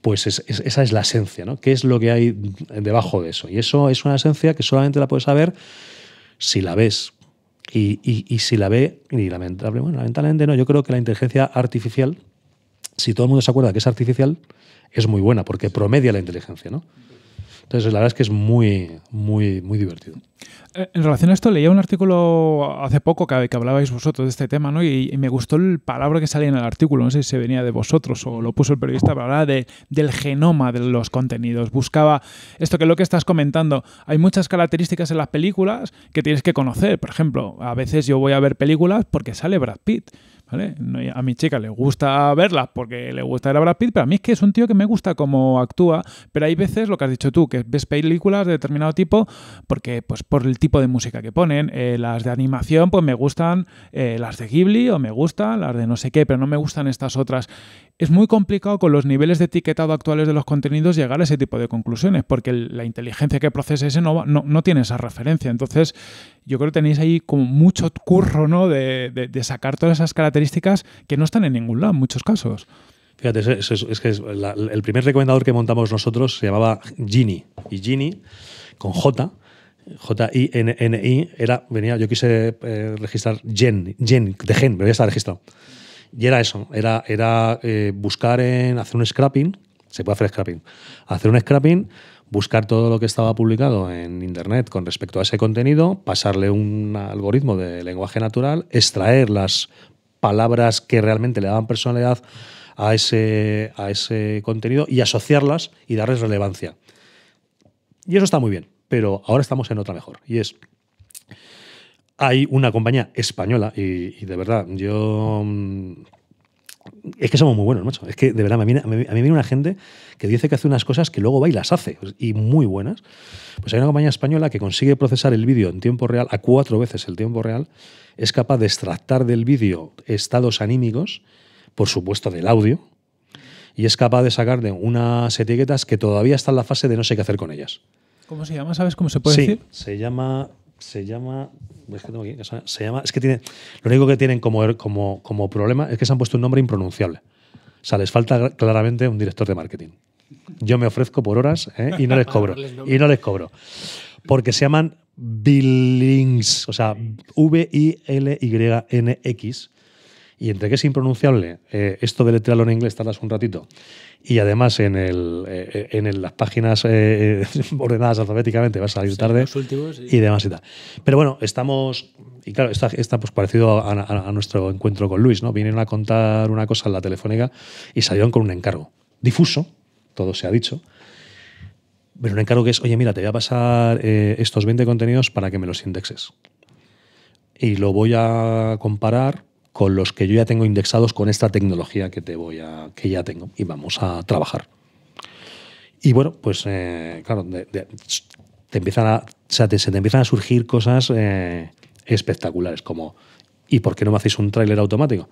pues esa es la esencia, ¿no? ¿Qué es lo que hay debajo de eso? Y eso es una esencia que solamente la puedes saber si la ves. Y, si la ve, y lamentablemente no, yo creo que la inteligencia artificial, si todo el mundo se acuerda que es artificial, es muy buena porque promedia la inteligencia, ¿no? Entonces, la verdad es que es muy, muy, muy divertido. Eh, en relación a esto, leía un artículo hace poco que, hablabais vosotros de este tema, ¿no? Y, me gustó el palabra que salía en el artículo, no sé si se venía de vosotros o lo puso el periodista, pero hablaba de, del genoma de los contenidos. Buscaba esto que es lo que estás comentando. Hay muchas características en las películas que tienes que conocer. Por ejemplo, a veces yo voy a ver películas porque sale Brad Pitt. A mi chica le gusta verlas porque le gusta ver a Brad Pitt, pero a mí es que es un tío que me gusta cómo actúa, pero hay veces, lo que has dicho tú, que ves películas de determinado tipo porque, pues, por el tipo de música que ponen, eh, las de animación, pues me gustan eh, las de Ghibli o me gustan las de no sé qué, pero no me gustan estas otras es muy complicado con los niveles de etiquetado actuales de los contenidos llegar a ese tipo de conclusiones, porque la inteligencia que procesa ese no, no, tiene esa referencia. Entonces, yo creo que tenéis ahí como mucho curro ¿no? de, sacar todas esas características que no están en ningún lado en muchos casos. Fíjate, es, que el primer recomendador que montamos nosotros se llamaba Gini. Y Gini, con J, J-I-N-N-I, era, venía, yo quise eh, registrar Gen, Gen, de Gen, pero ya está registrado. Y era eso, era, era eh, buscar en hacer un scrapping, se puede hacer scrapping, hacer un scrapping, buscar todo lo que estaba publicado en Internet con respecto a ese contenido, pasarle un algoritmo de lenguaje natural, extraer las palabras que realmente le daban personalidad a ese, a ese contenido y asociarlas y darles relevancia. Y eso está muy bien, pero ahora estamos en otra mejor, y es hay una compañía española y, de verdad, yo... Mm, es que somos muy buenos, macho. Es que de verdad, a mí, viene una gente que dice que hace unas cosas que luego va y las hace, pues, y muy buenas. Pues hay una compañía española que consigue procesar el vídeo en tiempo real, a cuatro veces el tiempo real, es capaz de extractar del vídeo estados anímicos, por supuesto del audio, y es capaz de sacar de unas etiquetas que todavía está en la fase de no sé qué hacer con ellas. ¿Cómo se llama? ¿Sabes cómo se puede sí, Se llama se llama. se llama, es que tiene, lo único que tienen como, como, como problema es que se han puesto un nombre impronunciable. O sea, les falta claramente un director de marketing. Yo me ofrezco por horas ¿eh? y no les cobro. y no les cobro. Porque se llaman Billings, o sea, V-I-L-Y-N-X. Y entre que es impronunciable, eh, esto de letrarlo en inglés tardas un ratito. Y además en, eh, las páginas eh, ordenadas alfabéticamente vas a salir tarde. Y demás y tal. Pero bueno, estamos. Y claro, está, pues parecido a, nuestro encuentro con Luis, ¿no? Vinieron a contar una cosa en la telefónica y salieron con un encargo. Difuso, todo se ha dicho. Pero un encargo que es, oye, mira, te voy a pasar estos 20 contenidos para que me los indexes. Y lo voy a comparar con los que yo ya tengo indexados con esta tecnología que, te voy a, que ya tengo y vamos a trabajar. Y bueno, pues eh, claro, te empiezan a, se te empiezan a surgir cosas eh, espectaculares, como ¿y por qué no me hacéis un tráiler automático?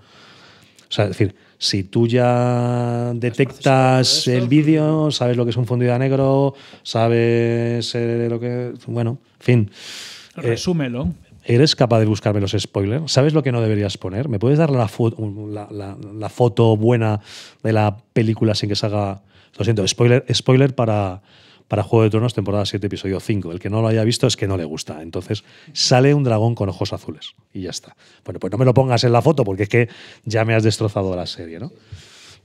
O sea, es decir, si tú ya detectas el vídeo, sabes lo que es un fundido a negro, sabes eh, lo que... Bueno, en fin. Resúmelo. ¿Eres capaz de buscarme los spoilers? ¿Sabes lo que no deberías poner? ¿Me puedes dar la, la, foto buena de la película sin que salga... Lo siento, spoiler, spoiler para, para Juego de Tronos, temporada 7, episodio 5. El que no lo haya visto es que no le gusta. Entonces sale un dragón con ojos azules y ya está. Bueno, pues no me lo pongas en la foto porque es que ya me has destrozado la serie, ¿no?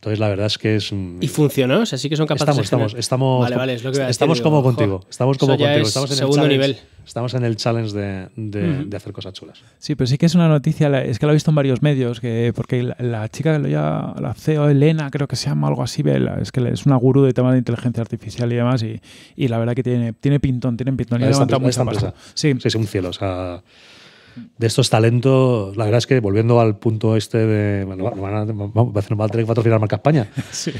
Entonces, la verdad es que es. ¿Y funcionó? O sea, sí que son capaces estamos, Estamos, estamos, vale, vale, es lo que estamos como contigo. estamos como contigo. estamos en segundo nivel. Estamos en el challenge de, hacer cosas chulas. Sí, pero sí que es una noticia. Es que lo he visto en varios medios. que Porque la, chica que lo ya. La CEO, Elena, creo que se llama algo así. Es que es una gurú de temas de inteligencia artificial y demás. Y, y la verdad que tiene, tiene pintón, tiene pintón. Y sí, es un cielo. O sea de estos talentos, la verdad es que volviendo al punto este de. Bueno, va a tener que patrocinar Marca España. Sí.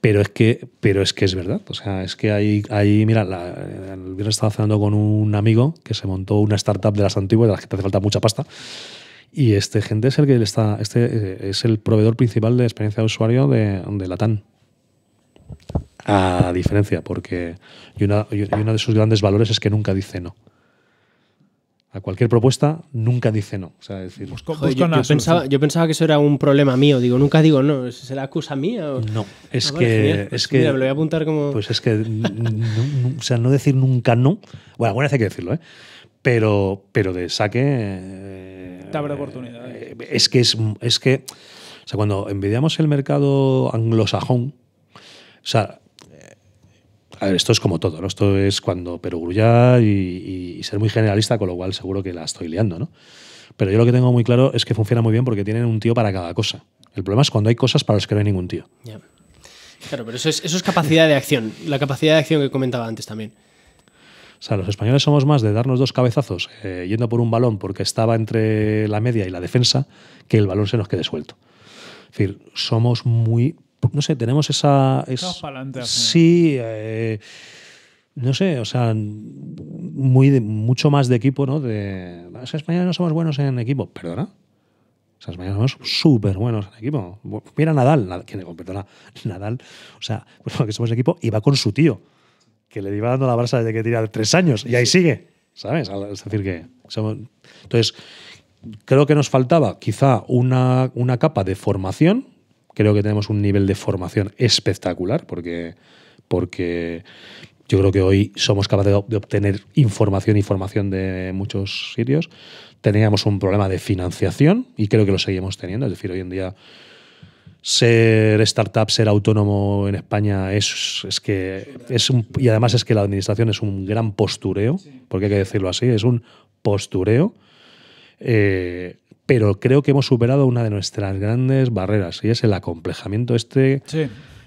Pero es, que, pero es que es verdad. O sea, es que ahí, mira, el viernes estaba cenando con un amigo que se montó una startup de las antiguas, de las que te hace falta mucha pasta. Y este gente es el que está, este eh, es el proveedor principal de experiencia de usuario de, de Latam. A diferencia, porque uno de sus grandes valores es que nunca dice no a cualquier propuesta nunca dice no. O sea, decir, yo, pensaba, yo, pensaba, que eso era un problema mío. Digo, nunca digo no. ¿Será acusa mía? No, ah, es que. es pues que mira, me lo voy a apuntar como. Pues es que. o sea, no decir nunca no. Bueno, bueno vez hay que decirlo, ¿eh? Pero, pero de saque. Eh, Te oportunidad. Eh, es que es, es que. O sea, cuando envidiamos el mercado anglosajón, o sea, esto es como todo, ¿no? Esto es cuando perogrullar y, y ser muy generalista, con lo cual seguro que la estoy liando, ¿no? Pero yo lo que tengo muy claro es que funciona muy bien porque tienen un tío para cada cosa. El problema es cuando hay cosas para las que no hay ningún tío. Claro, pero eso es, capacidad de acción, la capacidad de acción que comentaba antes también. O sea, los españoles somos más de darnos dos cabezazos eh, yendo por un balón porque estaba entre la media y la defensa que el balón se nos quede suelto. Es decir, somos muy no sé, tenemos esa... sí, eh, no sé, o sea, muy mucho más de equipo, ¿no? De, los españoles no somos buenos en equipo, perdona. O los españoles somos súper buenos en equipo. Mira Nadal, le que, perdona, Nadal, o sea, pues que somos equipo y va con su tío, que le iba dando la brasa desde que tenía tres años y ahí sigue, ¿sabes? Es decir, que entonces creo que nos faltaba quizá una, una capa de formación creo que tenemos un nivel de formación espectacular porque, porque yo creo que hoy somos capaces de obtener información y formación de muchos sitios. Teníamos un problema de financiación y creo que lo seguimos teniendo. Es decir, hoy en día ser startup, ser autónomo en España es, que es y además es que la administración es un gran postureo, porque hay que decirlo así, es un postureo. Eh, pero creo que hemos superado una de nuestras grandes barreras y es el acomplejamiento este.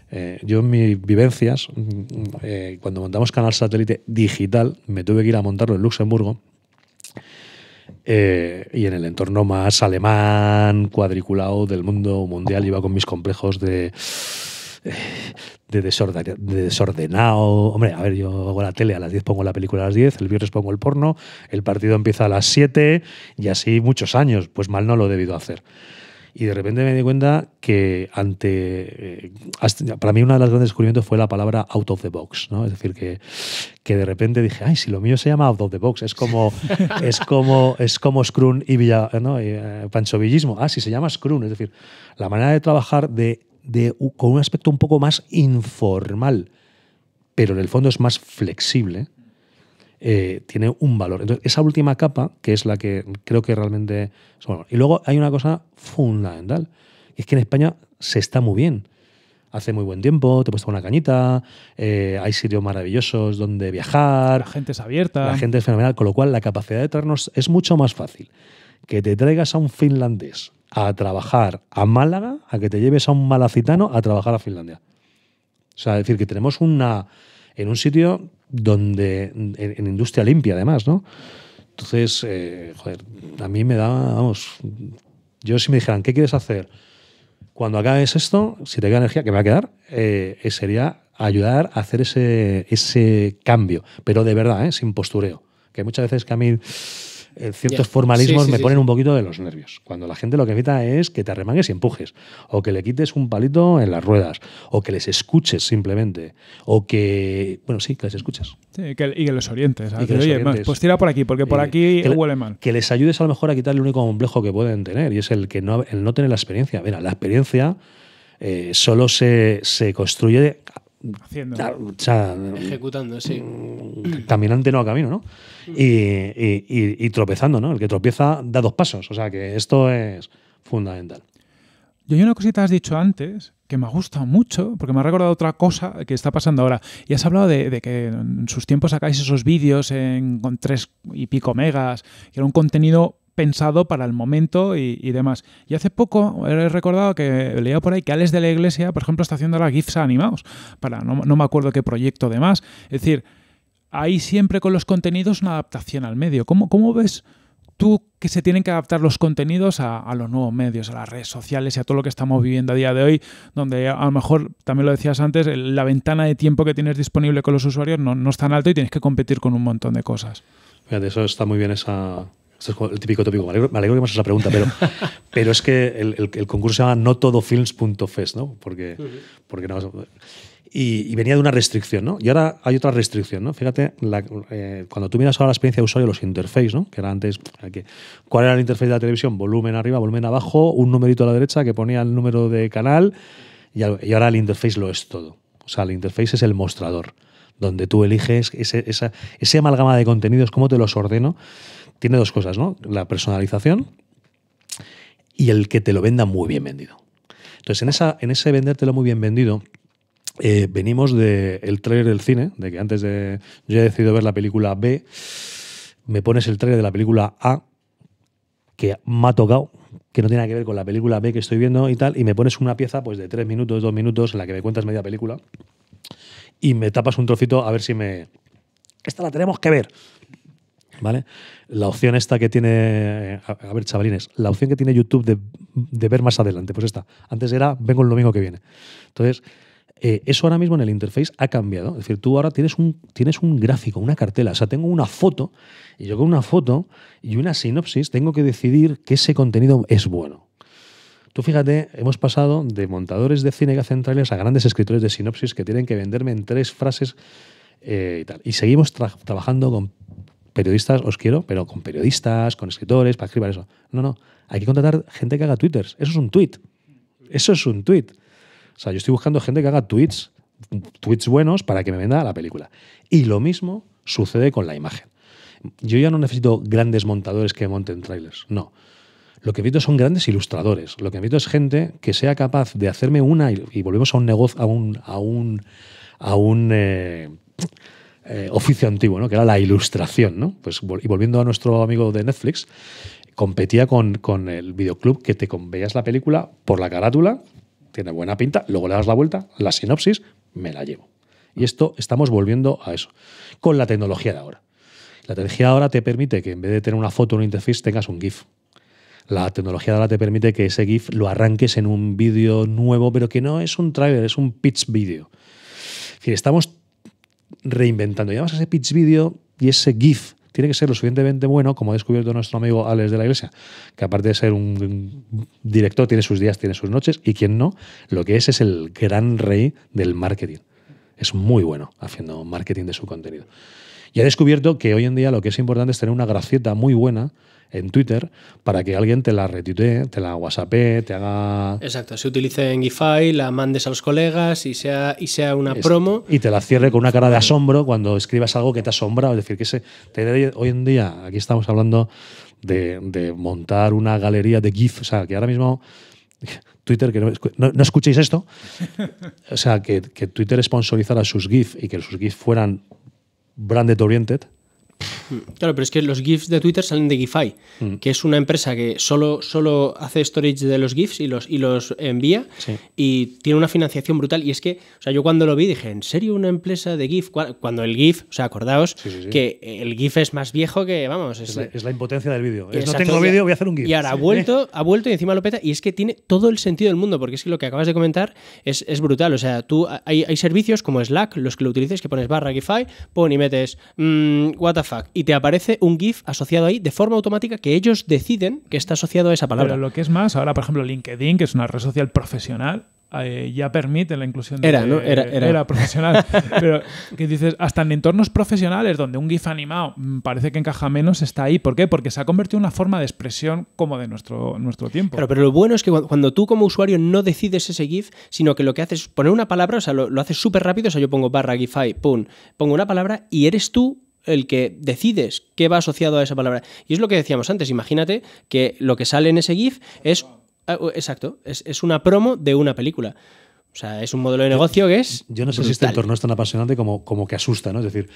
Eh, yo en mis vivencias, mm, eh, cuando montamos Canal Satélite Digital, me tuve que ir a montarlo en Luxemburgo eh, y en el entorno más alemán, cuadriculado del mundo mundial, iba con mis complejos de de, desordenado. Hombre, a ver, yo hago la tele a las 10, pongo la película a las 10, el viernes pongo el porno, el partido empieza a las 7 y así muchos años. Pues mal no lo he debido hacer. Y de repente me di cuenta que ante. Eh, para mí, uno de los grandes descubrimientos fue la palabra out of the box, ¿no? Es decir, que, que de repente dije, ay, si lo mío se llama out of the box, es como, es como, es como Scrum y, Villa, y, eh, Pancho Villismo. Ah, si se llama Scrum, es decir, la manera de trabajar de con un aspecto un poco más informal, pero en el fondo es más flexible, eh, tiene un valor. Entonces, esa última capa, que es la que creo que realmente... y luego hay una cosa fundamental, y es que en España se está muy bien. Hace muy buen tiempo, te he puesto una cañita, eh, hay sitios maravillosos donde viajar. La gente es abierta. La gente es fenomenal, con lo cual la capacidad de traernos es mucho más fácil que te traigas a un finlandés a trabajar a Málaga a que te lleves a un malacitano a trabajar a Finlandia. O sea, decir, que tenemos una. en un sitio donde. en, industria limpia, además, ¿no? Entonces, eh, joder, a mí me da. vamos. Yo, si me dijeran, ¿qué quieres hacer? Cuando acabes esto, si te queda energía, que me va a quedar, eh, eh, sería ayudar a hacer ese, ese cambio. Pero de verdad, ¿eh? sin postureo. Que muchas veces que a mí eh, ciertos formalismos me ponen un poquito de los nervios. Cuando la gente lo que evita es que te arremangues y empujes, o que le quites un palito en las ruedas, o que les escuches simplemente, o que, bueno, sí, que les escuches. y que, y los orientes. les oye, orientes. pues tira por aquí, porque por eh, aquí huele mal. Que les ayudes a lo mejor a quitar el único complejo que pueden tener, y es el, que no, el no tener la experiencia. Mira, la experiencia eh, solo se, construye Haciendo. Ejecutando, sí. Caminante no a camino, ¿no? y, tropezando, ¿no? El que tropieza da dos pasos, o sea que esto es fundamental. Yo hay una cosita que has dicho antes que me ha gustado mucho, porque me ha recordado otra cosa que está pasando ahora. Y has hablado de, que en sus tiempos sacáis esos vídeos con tres y pico megas, que era un contenido pensado para el momento y, demás. Y hace poco he recordado que leía por ahí que Alex de la Iglesia, por ejemplo, está haciendo ahora GIFs animados, para no, no me acuerdo qué proyecto de más. Es decir, hay siempre con los contenidos una adaptación al medio. ¿Cómo, ves tú que se tienen que adaptar los contenidos a, los nuevos medios, a las redes sociales y a todo lo que estamos viviendo a día de hoy, donde a lo mejor, también lo decías antes, la ventana de tiempo que tienes disponible con los usuarios no, no es tan alta y tienes que competir con un montón de cosas? Mira, de eso está muy bien esa... es el típico tópico. Me alegro, que me hagas la pregunta, pero, pero es que el, concurso se llama no notodofilms.fest, ¿no? Porque, porque no, y, venía de una restricción, ¿no? Y ahora hay otra restricción, ¿no? Fíjate, eh, cuando tú miras ahora la experiencia de usuario, los interfaces, ¿no? Que era antes, ¿cuál era el interface de la televisión? Volumen arriba, volumen abajo, un numerito a la derecha que ponía el número de canal y, ahora el interface lo es todo. O sea, el interface es el mostrador, donde tú eliges ese, esa, amalgama de contenidos, cómo te los ordeno. Tiene dos cosas, ¿no? La personalización y el que te lo venda muy bien vendido. Entonces, en, esa, en ese vendértelo muy bien vendido, eh, venimos del trailer del cine, de que antes de. Yo he decidido ver la película B, me pones el trailer de la película A, que me ha tocado, que no tiene nada que ver con la película B que estoy viendo y tal, y me pones una pieza pues de tres minutos, dos minutos, en la que me cuentas media película, y me tapas un trocito a ver si me. Esta la tenemos que ver. ¿Vale? La opción esta que tiene. A ver, chavalines, la opción que tiene YouTube de, de ver más adelante, pues esta. Antes era, vengo el domingo que viene. Entonces eh, eso ahora mismo en el interface ha cambiado. Es decir, tú ahora tienes un, tienes un gráfico, una cartela. O sea, tengo una foto y yo con una foto y una sinopsis tengo que decidir que ese contenido es bueno. Tú fíjate, hemos pasado de montadores de cine centrales a grandes escritores de sinopsis que tienen que venderme en tres frases eh, y tal. Y seguimos trabajando con periodistas, os quiero, pero con periodistas, con escritores, para escribir eso. No, no. Hay que contratar gente que haga twitters. Eso es un tweet. Eso es un tweet. O sea, yo estoy buscando gente que haga tweets, tweets buenos para que me venda la película. Y lo mismo sucede con la imagen. Yo ya no necesito grandes montadores que monten trailers, no. Lo que necesito son grandes ilustradores. Lo que necesito es gente que sea capaz de hacerme una, y volvemos a un negocio, a un, a un, eh, eh, oficio antiguo, ¿no? que era la ilustración. ¿no? Pues, y volviendo a nuestro amigo de Netflix, competía con, con el videoclub que te veías la película por la carátula tiene buena pinta, luego le das la vuelta, la sinopsis, me la llevo. Y esto estamos volviendo a eso, con la tecnología de ahora. La tecnología de ahora te permite que en vez de tener una foto o una interfaz tengas un GIF. La tecnología de ahora te permite que ese GIF lo arranques en un vídeo nuevo, pero que no es un trailer, es un pitch video. estamos reinventando. Y ese pitch video y ese GIF tiene que ser lo suficientemente bueno, como ha descubierto nuestro amigo Alex de la Iglesia, que aparte de ser un director, tiene sus días, tiene sus noches, y quien no, lo que es es el gran rey del marketing. Es muy bueno haciendo marketing de su contenido. Y ha descubierto que hoy en día lo que es importante es tener una gracieta muy buena en Twitter para que alguien te la retuitee, te la whatsappee, te haga... Exacto, se utilice en Gify, la mandes a los colegas y sea, y sea una promo. Y te la cierre con una cara de asombro cuando escribas algo que te asombra. Es decir, que se, hoy en día, aquí estamos hablando de, montar una galería de GIF, o sea, que ahora mismo... Twitter, que no, escuchéis esto, o sea, que, que Twitter sponsorizara sus GIF y que sus GIF fueran branded oriented, Claro, pero es que los GIFs de Twitter salen de GIFi mm. que es una empresa que solo, solo hace storage de los GIFs y los, y los envía y tiene una financiación brutal. Y es que, o sea, yo cuando lo vi dije, ¿en serio una empresa de GIF? Cuando el GIF, o sea, acordaos que el GIF es más viejo que, vamos. Es, la, impotencia del vídeo. No tengo vídeo, voy a hacer un GIF. Y ahora ha vuelto, ha vuelto y encima lo peta. Y es que tiene todo el sentido del mundo, porque es que lo que acabas de comentar es, brutal. O sea, tú hay, servicios como Slack, los que lo utilices, que pones barra GIFi pon y metes, mm, what y te aparece un GIF asociado ahí de forma automática que ellos deciden que está asociado a esa palabra. Pero lo que es más, ahora por ejemplo LinkedIn, que es una red social profesional, eh, ya permite la inclusión de... Era, ¿no? Era, profesional. Pero que dices, hasta en entornos profesionales donde un GIF animado mm, parece que encaja menos, está ahí. ¿Por qué? Porque se ha convertido en una forma de expresión como de nuestro, nuestro tiempo. pero lo bueno es que cuando tú como usuario no decides ese GIF, sino que lo que haces es poner una palabra, o sea, lo, lo haces súper rápido, o sea, yo pongo barra GIFI, pum, pongo una palabra y eres tú el que decides qué va asociado a esa palabra. Y es lo que decíamos antes, imagínate que lo que sale en ese GIF es... Ah, exacto, es, una promo de una película. O sea, es un modelo de negocio que es. Yo no sé si este entorno es tan apasionante como, como que asusta, ¿no? Es decir,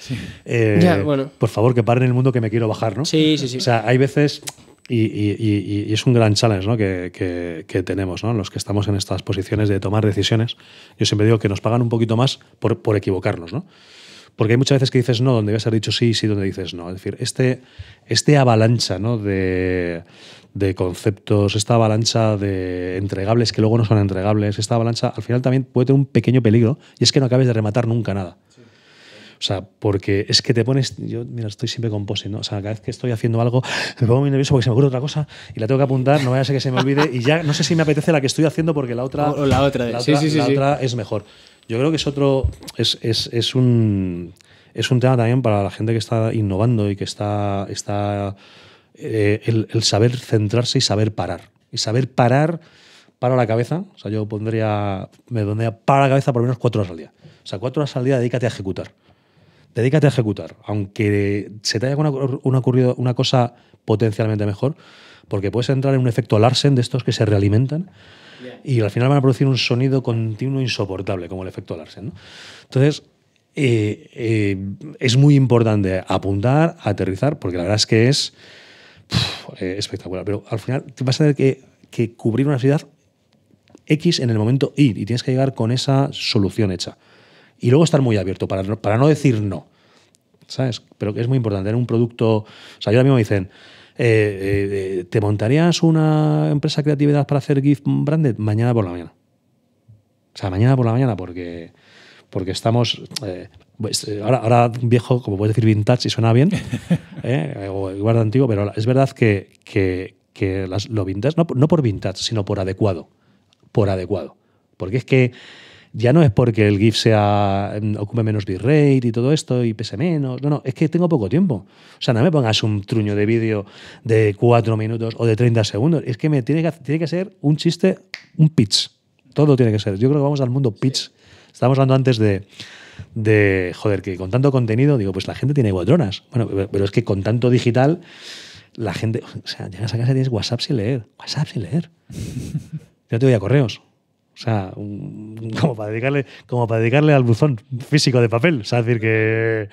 eh, por favor, que paren el mundo que me quiero bajar, ¿no? Sí, sí, sí. O sea, hay veces. Y, y, es un gran challenge ¿no? que, tenemos, ¿no? los que estamos en estas posiciones de tomar decisiones. Yo siempre digo que nos pagan un poquito más por, por equivocarnos. ¿no? Porque hay muchas veces que dices no, donde debes haber dicho sí, sí, donde dices no. Es decir, este, este avalancha ¿no? de, de, conceptos, esta avalancha de entregables que luego no son entregables, esta avalancha al final también puede tener un pequeño peligro y es que no acabes de rematar nunca nada. O sea, porque es que te pones. Yo, mira, estoy siempre con ¿no? O sea, cada vez que estoy haciendo algo, me pongo muy nervioso porque se me ocurre otra cosa y la tengo que apuntar, no vaya a ser que se me olvide y ya no sé si me apetece la que estoy haciendo porque la otra. O la otra, sí, sí, la otra es mejor. Yo creo que es otro. Es, es, un. tema también para la gente que está innovando y que está. está eh, el, saber centrarse y saber parar. Y saber parar para la cabeza. O sea, yo pondría. Me pondría para la cabeza por lo menos cuatro horas al día. O sea, cuatro horas al día dedícate a ejecutar. Dedícate a ejecutar. Aunque se te haya ocurrido una cosa potencialmente mejor, porque puedes entrar en un efecto Larsen de estos que se realimentan y al final van a producir un sonido continuo insoportable, como el efecto Larsen. ¿no? Entonces, eh, eh, es muy importante apuntar, aterrizar, porque la verdad es que es eh, espectacular. Pero al final vas a tener que, cubrir una ciudad X en el momento Y y tienes que llegar con esa solución hecha. Y luego estar muy abierto para no, no decir no. ¿Sabes? Pero que es muy importante tener un producto. O sea, yo ahora mismo me dicen. Eh, eh, eh, ¿te montarías una empresa creatividad para hacer GIF branded? Mañana por la mañana. O sea, mañana por la mañana, porque, porque estamos. Pues, ahora, ahora, viejo, como puedes decir vintage si suena bien, o igual antiguo, pero es verdad que, lo vintage, no, no por vintage, sino por adecuado. Por adecuado. Porque es que ya no es porque el GIF sea mm, ocupe menos bitrate y todo esto y pese menos. No, no, es que tengo poco tiempo. O sea, no me pongas un truño de vídeo de 4 minutos o de 30 segundos. Es que me tiene que, tiene que ser un chiste, un pitch. Todo tiene que ser. Yo creo que vamos al mundo pitch. Estamos Estábamos hablando antes de, de, joder, que con tanto contenido, digo, pues la gente tiene guadronas, Bueno, pero es que con tanto digital, la gente, o sea, llegas a casa y tienes WhatsApp sin leer. WhatsApp sin leer. Yo te voy a correos. O sea, como, para dedicarle, como para dedicarle al buzón físico de papel. O sea, decir que,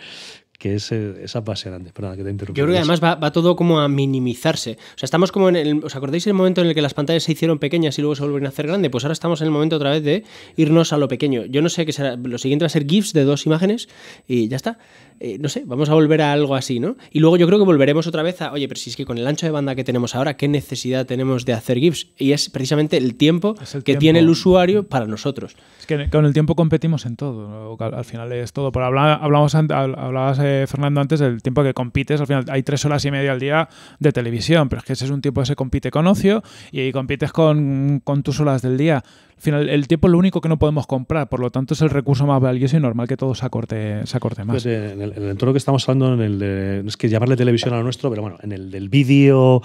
que es, es apasionante. perdona que te interrumpa. Yo creo que además va, todo como a minimizarse. O sea, estamos como en el. ¿Os acordáis el momento en el que las pantallas se hicieron pequeñas y luego se volvieron a hacer grandes? Pues ahora estamos en el momento otra vez de irnos a lo pequeño. Yo no sé qué será. Lo siguiente va a ser GIFs de dos imágenes y ya está. Eh, no sé, vamos a volver a algo así, ¿no? Y luego yo creo que volveremos otra vez a, oye, pero si es que con el ancho de banda que tenemos ahora, ¿qué necesidad tenemos de hacer GIFs? Y es precisamente el tiempo que tiene el usuario para nosotros. Es que con el tiempo competimos en todo, al final es todo. Pero hablamos, hablabas, eh, Fernando, antes del tiempo que compites, al final hay tres horas y media al día de televisión, pero es que ese es un tiempo que se compite con ocio y compites con, tus horas del día. Al final, el tiempo es lo único que no podemos comprar, por lo tanto es el recurso más valioso y normal que todo se acorte, se acorte más. en el en el, entorno que estamos hablando, en el de, es que llamarle televisión a lo nuestro, pero bueno, en el del vídeo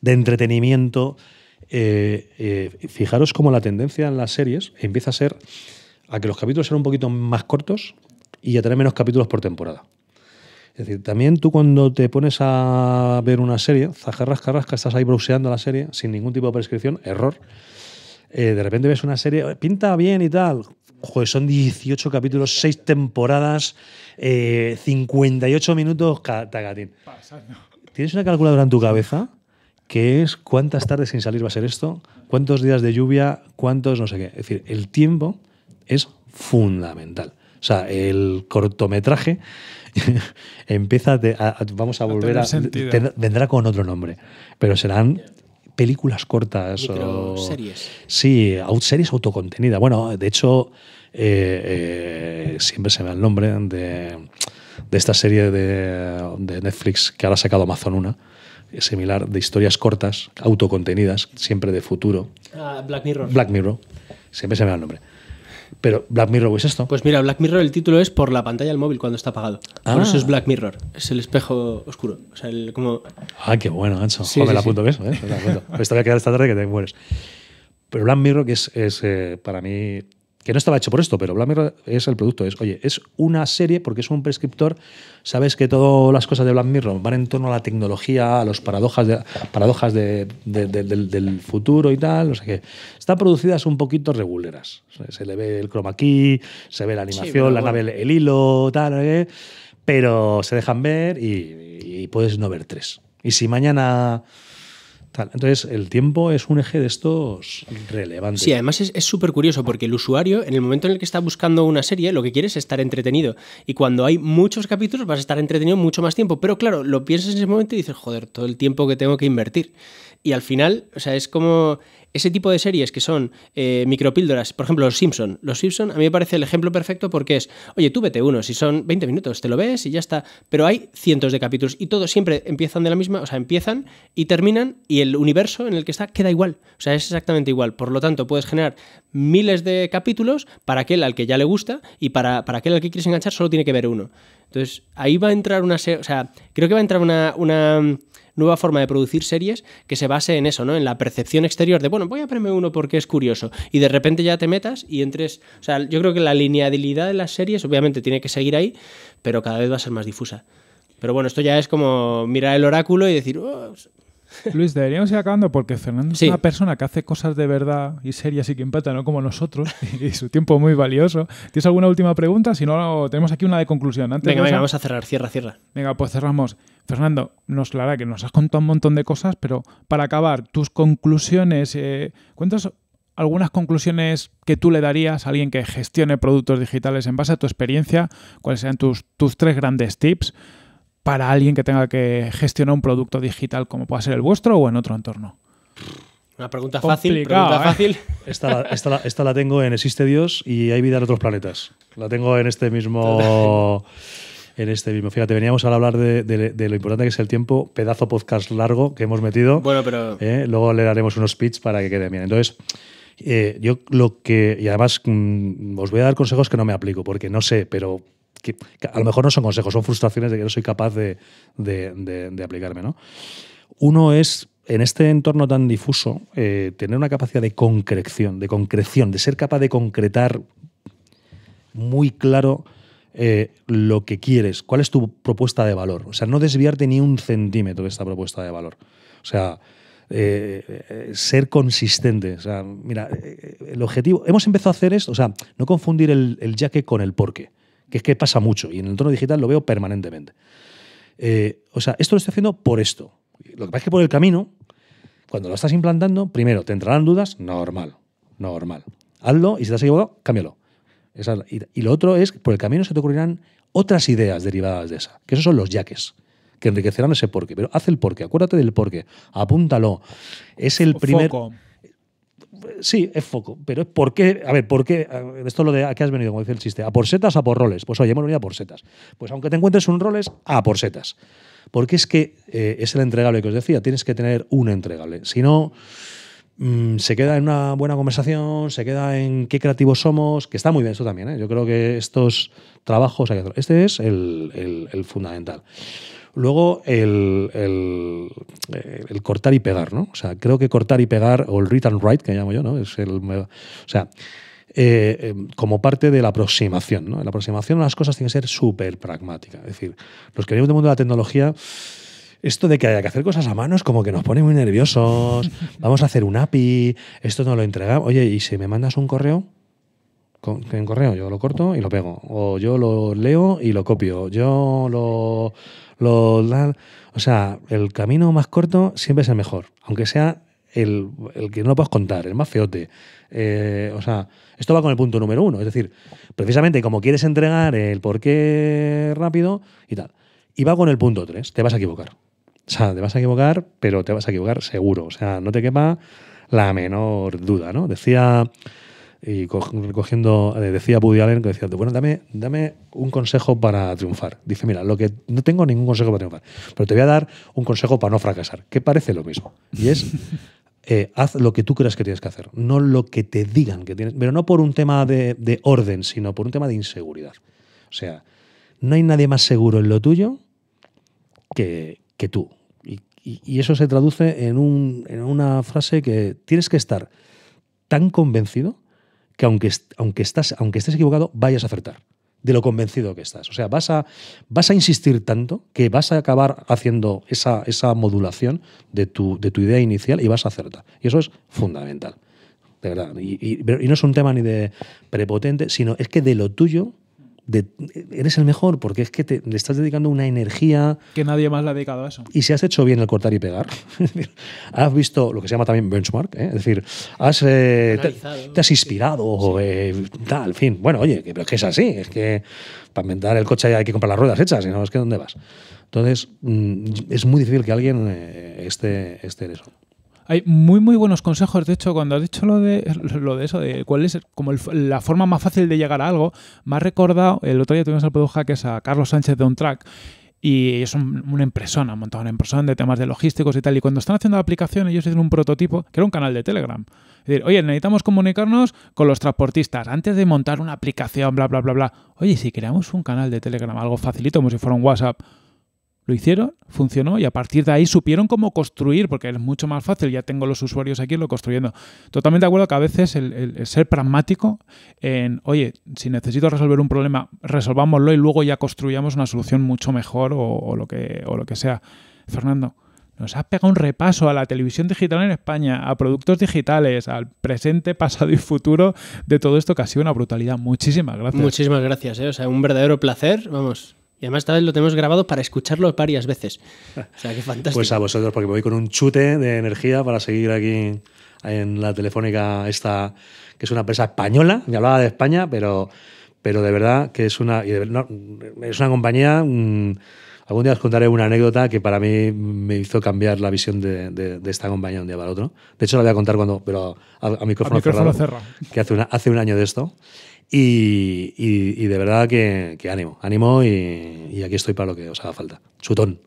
de entretenimiento, eh, eh, fijaros cómo la tendencia en las series empieza a ser a que los capítulos sean un poquito más cortos y a tener menos capítulos por temporada. Es decir, también tú cuando te pones a ver una serie, zajarrasca, carrasca, estás ahí browseando la serie sin ningún tipo de prescripción, error. Eh, de repente ves una serie, pinta bien y tal, Joder, son 18 capítulos, 6 temporadas, 58 eh, minutos ¿Tienes una calculadora en tu cabeza? que es cuántas tardes sin salir va a ser esto, cuántos días de lluvia, cuántos no sé qué. Es decir, el tiempo es fundamental. O sea, el cortometraje empieza a, vamos a, volver a, vendrá con otro nombre, pero serán películas cortas. O, series. Sí, series autocontenida. Bueno, de hecho, eh, eh, siempre se me da el nombre de, de esta serie de, de, Netflix que ahora ha sacado Amazon una similar de historias cortas, autocontenidas, siempre de futuro. Ah, Black Mirror. Black Mirror. Siempre se me da el nombre. Pero Black Mirror es esto. Pues mira, Black Mirror el título es por la pantalla del móvil cuando está apagado. Por eso ah. es Black Mirror. Es el espejo oscuro. O sea, el como... Ah, qué bueno, Ancho. Sí, Joder, la apunto, sí. ¿ves? Pues ¿eh? La apunto. Esto voy a quedar esta tarde que te mueres. Pero Black Mirror, que es, eh, para mí que no estaba hecho por esto, pero Black es el producto. Es, oye, es una serie porque es un prescriptor. Sabes que todas las cosas de Black Mirror van en torno a la tecnología, a los paradojas, de, paradojas del, futuro y tal. O sea que están producidas un poquito reguleras. Se le ve el chroma key, se ve la animación, la nave, el hilo, tal. Pero se dejan ver y puedes no ver tres. Y si mañana entonces, el tiempo es un eje de estos relevantes. Sí, además es súper curioso porque el usuario, en el momento en el que está buscando una serie, lo que quiere es estar entretenido. Y cuando hay muchos capítulos, vas a estar entretenido mucho más tiempo. Pero claro, lo piensas en ese momento y dices, joder, todo el tiempo que tengo que invertir y al final, o sea, es como ese tipo de series que son eh, micropíldoras, por ejemplo, Los Simpson. Los Simpson a mí me parece el ejemplo perfecto porque es, oye, tú vete uno, si son 20 minutos, te lo ves y ya está. Pero hay cientos de capítulos y todos siempre empiezan de la misma, o sea, empiezan y terminan y el universo en el que está queda igual. O sea, es exactamente igual. Por lo tanto, puedes generar miles de capítulos para aquel al que ya le gusta y para, para aquel al que quieres enganchar solo tiene que ver uno. Entonces, ahí va a entrar una... serie. O sea, creo que va a entrar una nueva forma de producir series que se base en eso, ¿no? En la percepción exterior de, bueno, voy a ponerme uno porque es curioso. Y de repente ya te metas y entres. O sea, yo creo que la linealidad de las series, obviamente, tiene que seguir ahí, pero cada vez va a ser más difusa. Pero bueno, esto ya es como mirar el oráculo y decir, oh, Luis, deberíamos ir acabando porque Fernando es una persona que hace cosas de verdad y serias y que impacta, no como nosotros, y su tiempo es muy valioso. ¿Tienes alguna última pregunta? Si no, tenemos aquí una de conclusión. Antes venga, venga, vamos a cerrar, cierra, cierra. Venga, pues cerramos. Fernando, nos, clara que nos has contado un montón de cosas, pero para acabar, tus conclusiones, eh, ¿cuántas algunas conclusiones que tú le darías a alguien que gestione productos digitales en base a tu experiencia, cuáles sean tus, tus tres grandes tips para alguien que tenga que gestionar un producto digital como pueda ser el vuestro o en otro entorno? Una pregunta fácil. Pregunta ¿eh? fácil. Esta, la, tengo en Existe Dios y hay vida en otros planetas. La tengo en este mismo. en este mismo. Fíjate, veníamos a hablar de, lo importante que es el tiempo, pedazo podcast largo que hemos metido. Bueno, pero. ¿eh? Luego le daremos unos pitch para que quede bien. Entonces, eh, yo lo que. Y además, mm, os voy a dar consejos que no me aplico, porque no sé, pero que, a lo mejor no son consejos, son frustraciones de que no soy capaz de, aplicarme. ¿no? Uno es en este entorno tan difuso, eh, tener una capacidad de concreción, de concreción, de ser capaz de concretar muy claro eh, lo que quieres, cuál es tu propuesta de valor. O sea, no desviarte ni un centímetro de esta propuesta de valor. O sea, eh, ser consistente. O sea, mira, el objetivo. Hemos empezado a hacer esto, o sea, no confundir el, el ya con el porqué. qué que es que pasa mucho y en el entorno digital lo veo permanentemente. Eh, o sea, esto lo estoy haciendo por esto. Lo que pasa es que por el camino, cuando lo estás implantando, primero te entrarán dudas, normal, normal. Hazlo y si te has equivocado, cámbialo. y, lo otro es, que por el camino se te ocurrirán otras ideas derivadas de esa, que esos son los yaques, que enriquecerán ese porqué. Pero haz el porqué, acuérdate del porqué, apúntalo. Es el primer sí, es foco, pero por qué, a ver, por qué, esto es lo de a qué has venido, como dice el chiste, a por setas, a por roles. Pues oye, hemos venido a por setas. Pues aunque te encuentres un roles, a por setas. Porque es que eh, es el entregable que os decía, tienes que tener un entregable. Si no, mm, se queda en una buena conversación, se queda en qué creativos somos, que está muy bien eso también. ¿eh? Yo creo que estos trabajos, hay este es el fundamental. Luego, eh, el, cortar y pegar, ¿no? O sea, creo que cortar y pegar, o el read and write, que llamo yo, ¿no? Es el, o sea, eh, em, como parte de la aproximación, ¿no? La aproximación las cosas tienen que ser súper pragmática. Es decir, los que venimos del mundo de la tecnología, esto de que haya que hacer cosas a mano es como que nos pone muy nerviosos. Vamos a hacer un API, esto no lo entregamos. Oye, ¿y si me mandas un correo? en correo yo lo corto y lo pego. O yo lo leo y lo copio. Yo lo o sea, el camino más corto siempre es el mejor, aunque sea el, el que no lo puedas contar, el más feote. Eh, o sea, esto va con el punto número uno, es decir, precisamente como quieres entregar el porqué rápido y tal. Y va con el punto tres, te vas a equivocar. O sea, te vas a equivocar, pero te vas a equivocar seguro. O sea, no te quepa la menor duda, ¿no? Decía y recogiendo, eh, decía Woody Allen que decía, bueno, dame, un consejo para triunfar. Dice, mira, lo que no tengo ningún consejo para triunfar, pero te voy a dar un consejo para no fracasar, que parece lo mismo. Y es, eh, haz lo que tú creas que tienes que hacer, no lo que te digan que tienes, pero no por un tema de, orden, sino por un tema de inseguridad. O sea, no hay nadie más seguro en lo tuyo que, que tú. Y, eso se traduce en una frase que tienes que estar tan convencido que aunque, aunque, estás, aunque estés equivocado, vayas a acertar de lo convencido que estás. O sea, vas a, vas a insistir tanto que vas a acabar haciendo esa, esa modulación de tu, de tu idea inicial y vas a acertar. Y eso es fundamental, de verdad. y no es un tema ni de prepotente, sino es que de lo tuyo eres el mejor porque es que te, le estás dedicando una energía. Que nadie más le ha dedicado a eso. Y si has hecho bien el cortar y pegar, has visto lo que se llama también benchmark, ¿eh? es decir, has, eh, te, has inspirado, eh, tal, fin. Bueno, oye, que, pero es que es así, es que para inventar el coche hay que comprar las ruedas hechas, y no, es que ¿dónde vas? Entonces, mm, es muy difícil que alguien esté, esté en eso. Hay muy, muy buenos consejos. De hecho, cuando has dicho lo de, lo de eso, de cuál es como la forma más fácil de llegar a algo, me ha recordado, el otro día tuvimos al que Hackers a Carlos Sánchez de un track y es son una empresona, un montado una de temas de logísticos y tal. Y cuando están haciendo la aplicación, ellos hicieron un prototipo que era un canal de Telegram. Es decir, oye, necesitamos comunicarnos con los transportistas antes de montar una aplicación, bla, bla, bla, bla. Oye, si creamos un canal de Telegram, algo facilito, como si fuera un WhatsApp, lo hicieron, funcionó y a partir de ahí supieron cómo construir, porque es mucho más fácil, ya tengo los usuarios aquí lo construyendo. Totalmente de acuerdo que a veces el, ser pragmático en, oye, si necesito resolver un problema, resolvámoslo y luego ya construyamos una solución mucho mejor o, lo, que, o lo que sea. Fernando, nos has pegado un repaso a la televisión digital en España, a productos digitales, al presente, pasado y futuro de todo esto que ha sido una brutalidad. Muchísimas gracias. Muchísimas gracias, ¿eh? o sea, un verdadero placer, vamos. Y además esta vez lo tenemos grabado para escucharlo varias veces. O sea, qué pues fantástico. Pues a vosotros, porque me voy con un chute de energía para seguir aquí en la telefónica esta, que es una empresa española. Me hablaba de España, pero, pero de verdad que es una, es una compañía... Mm, algún día os contaré una anécdota que para mí me hizo cambiar la visión de, esta compañía de un día para otro. De hecho, la voy a contar cuando, pero a, micrófono, cerrado, Que hace, hace un año de esto. Y, de verdad que, ánimo, ánimo y, aquí estoy para lo que os haga falta. Chutón.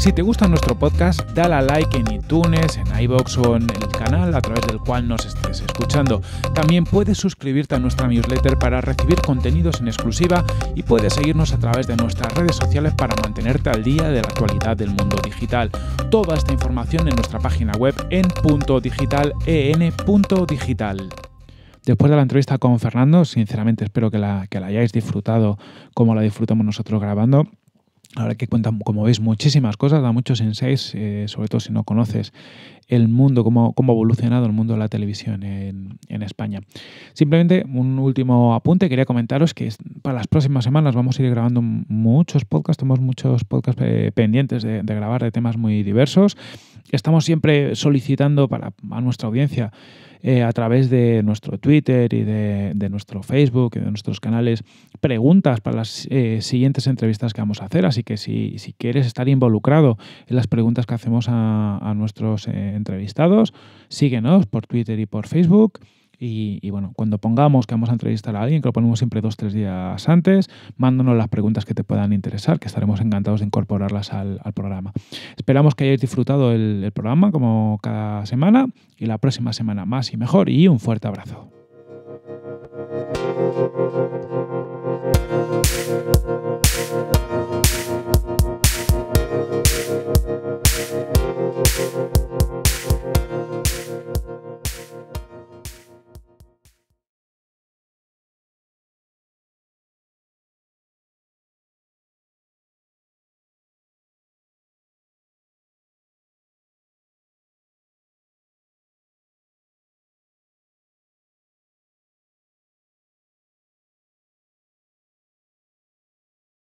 Si te gusta nuestro podcast, dale a like en iTunes, en iBox o en el canal a través del cual nos estés escuchando. También puedes suscribirte a nuestra newsletter para recibir contenidos en exclusiva y puedes seguirnos a través de nuestras redes sociales para mantenerte al día de la actualidad del mundo digital. Toda esta información en nuestra página web en punto e Después de la entrevista con Fernando, sinceramente espero que la, hayáis disfrutado como la disfrutamos nosotros grabando. Ahora que cuenta, como veis, muchísimas cosas, da muchos en eh, sobre todo si no conoces el mundo, cómo, cómo ha evolucionado el mundo de la televisión en, en, España. Simplemente un último apunte, quería comentaros que para las próximas semanas vamos a ir grabando muchos podcasts, tenemos muchos podcasts eh, pendientes de, de grabar de temas muy diversos. Estamos siempre solicitando para a nuestra audiencia eh, a través de nuestro Twitter y de, nuestro Facebook y de nuestros canales preguntas para las eh, siguientes entrevistas que vamos a hacer. Así que si, quieres estar involucrado en las preguntas que hacemos a, nuestros eh, entrevistados, síguenos por Twitter y por Facebook. Y, bueno, cuando pongamos que vamos a entrevistar a alguien, que lo ponemos siempre dos, o tres días antes, mándanos las preguntas que te puedan interesar, que estaremos encantados de incorporarlas al, programa. Esperamos que hayáis disfrutado el programa como cada semana y la próxima semana más y mejor y un fuerte abrazo.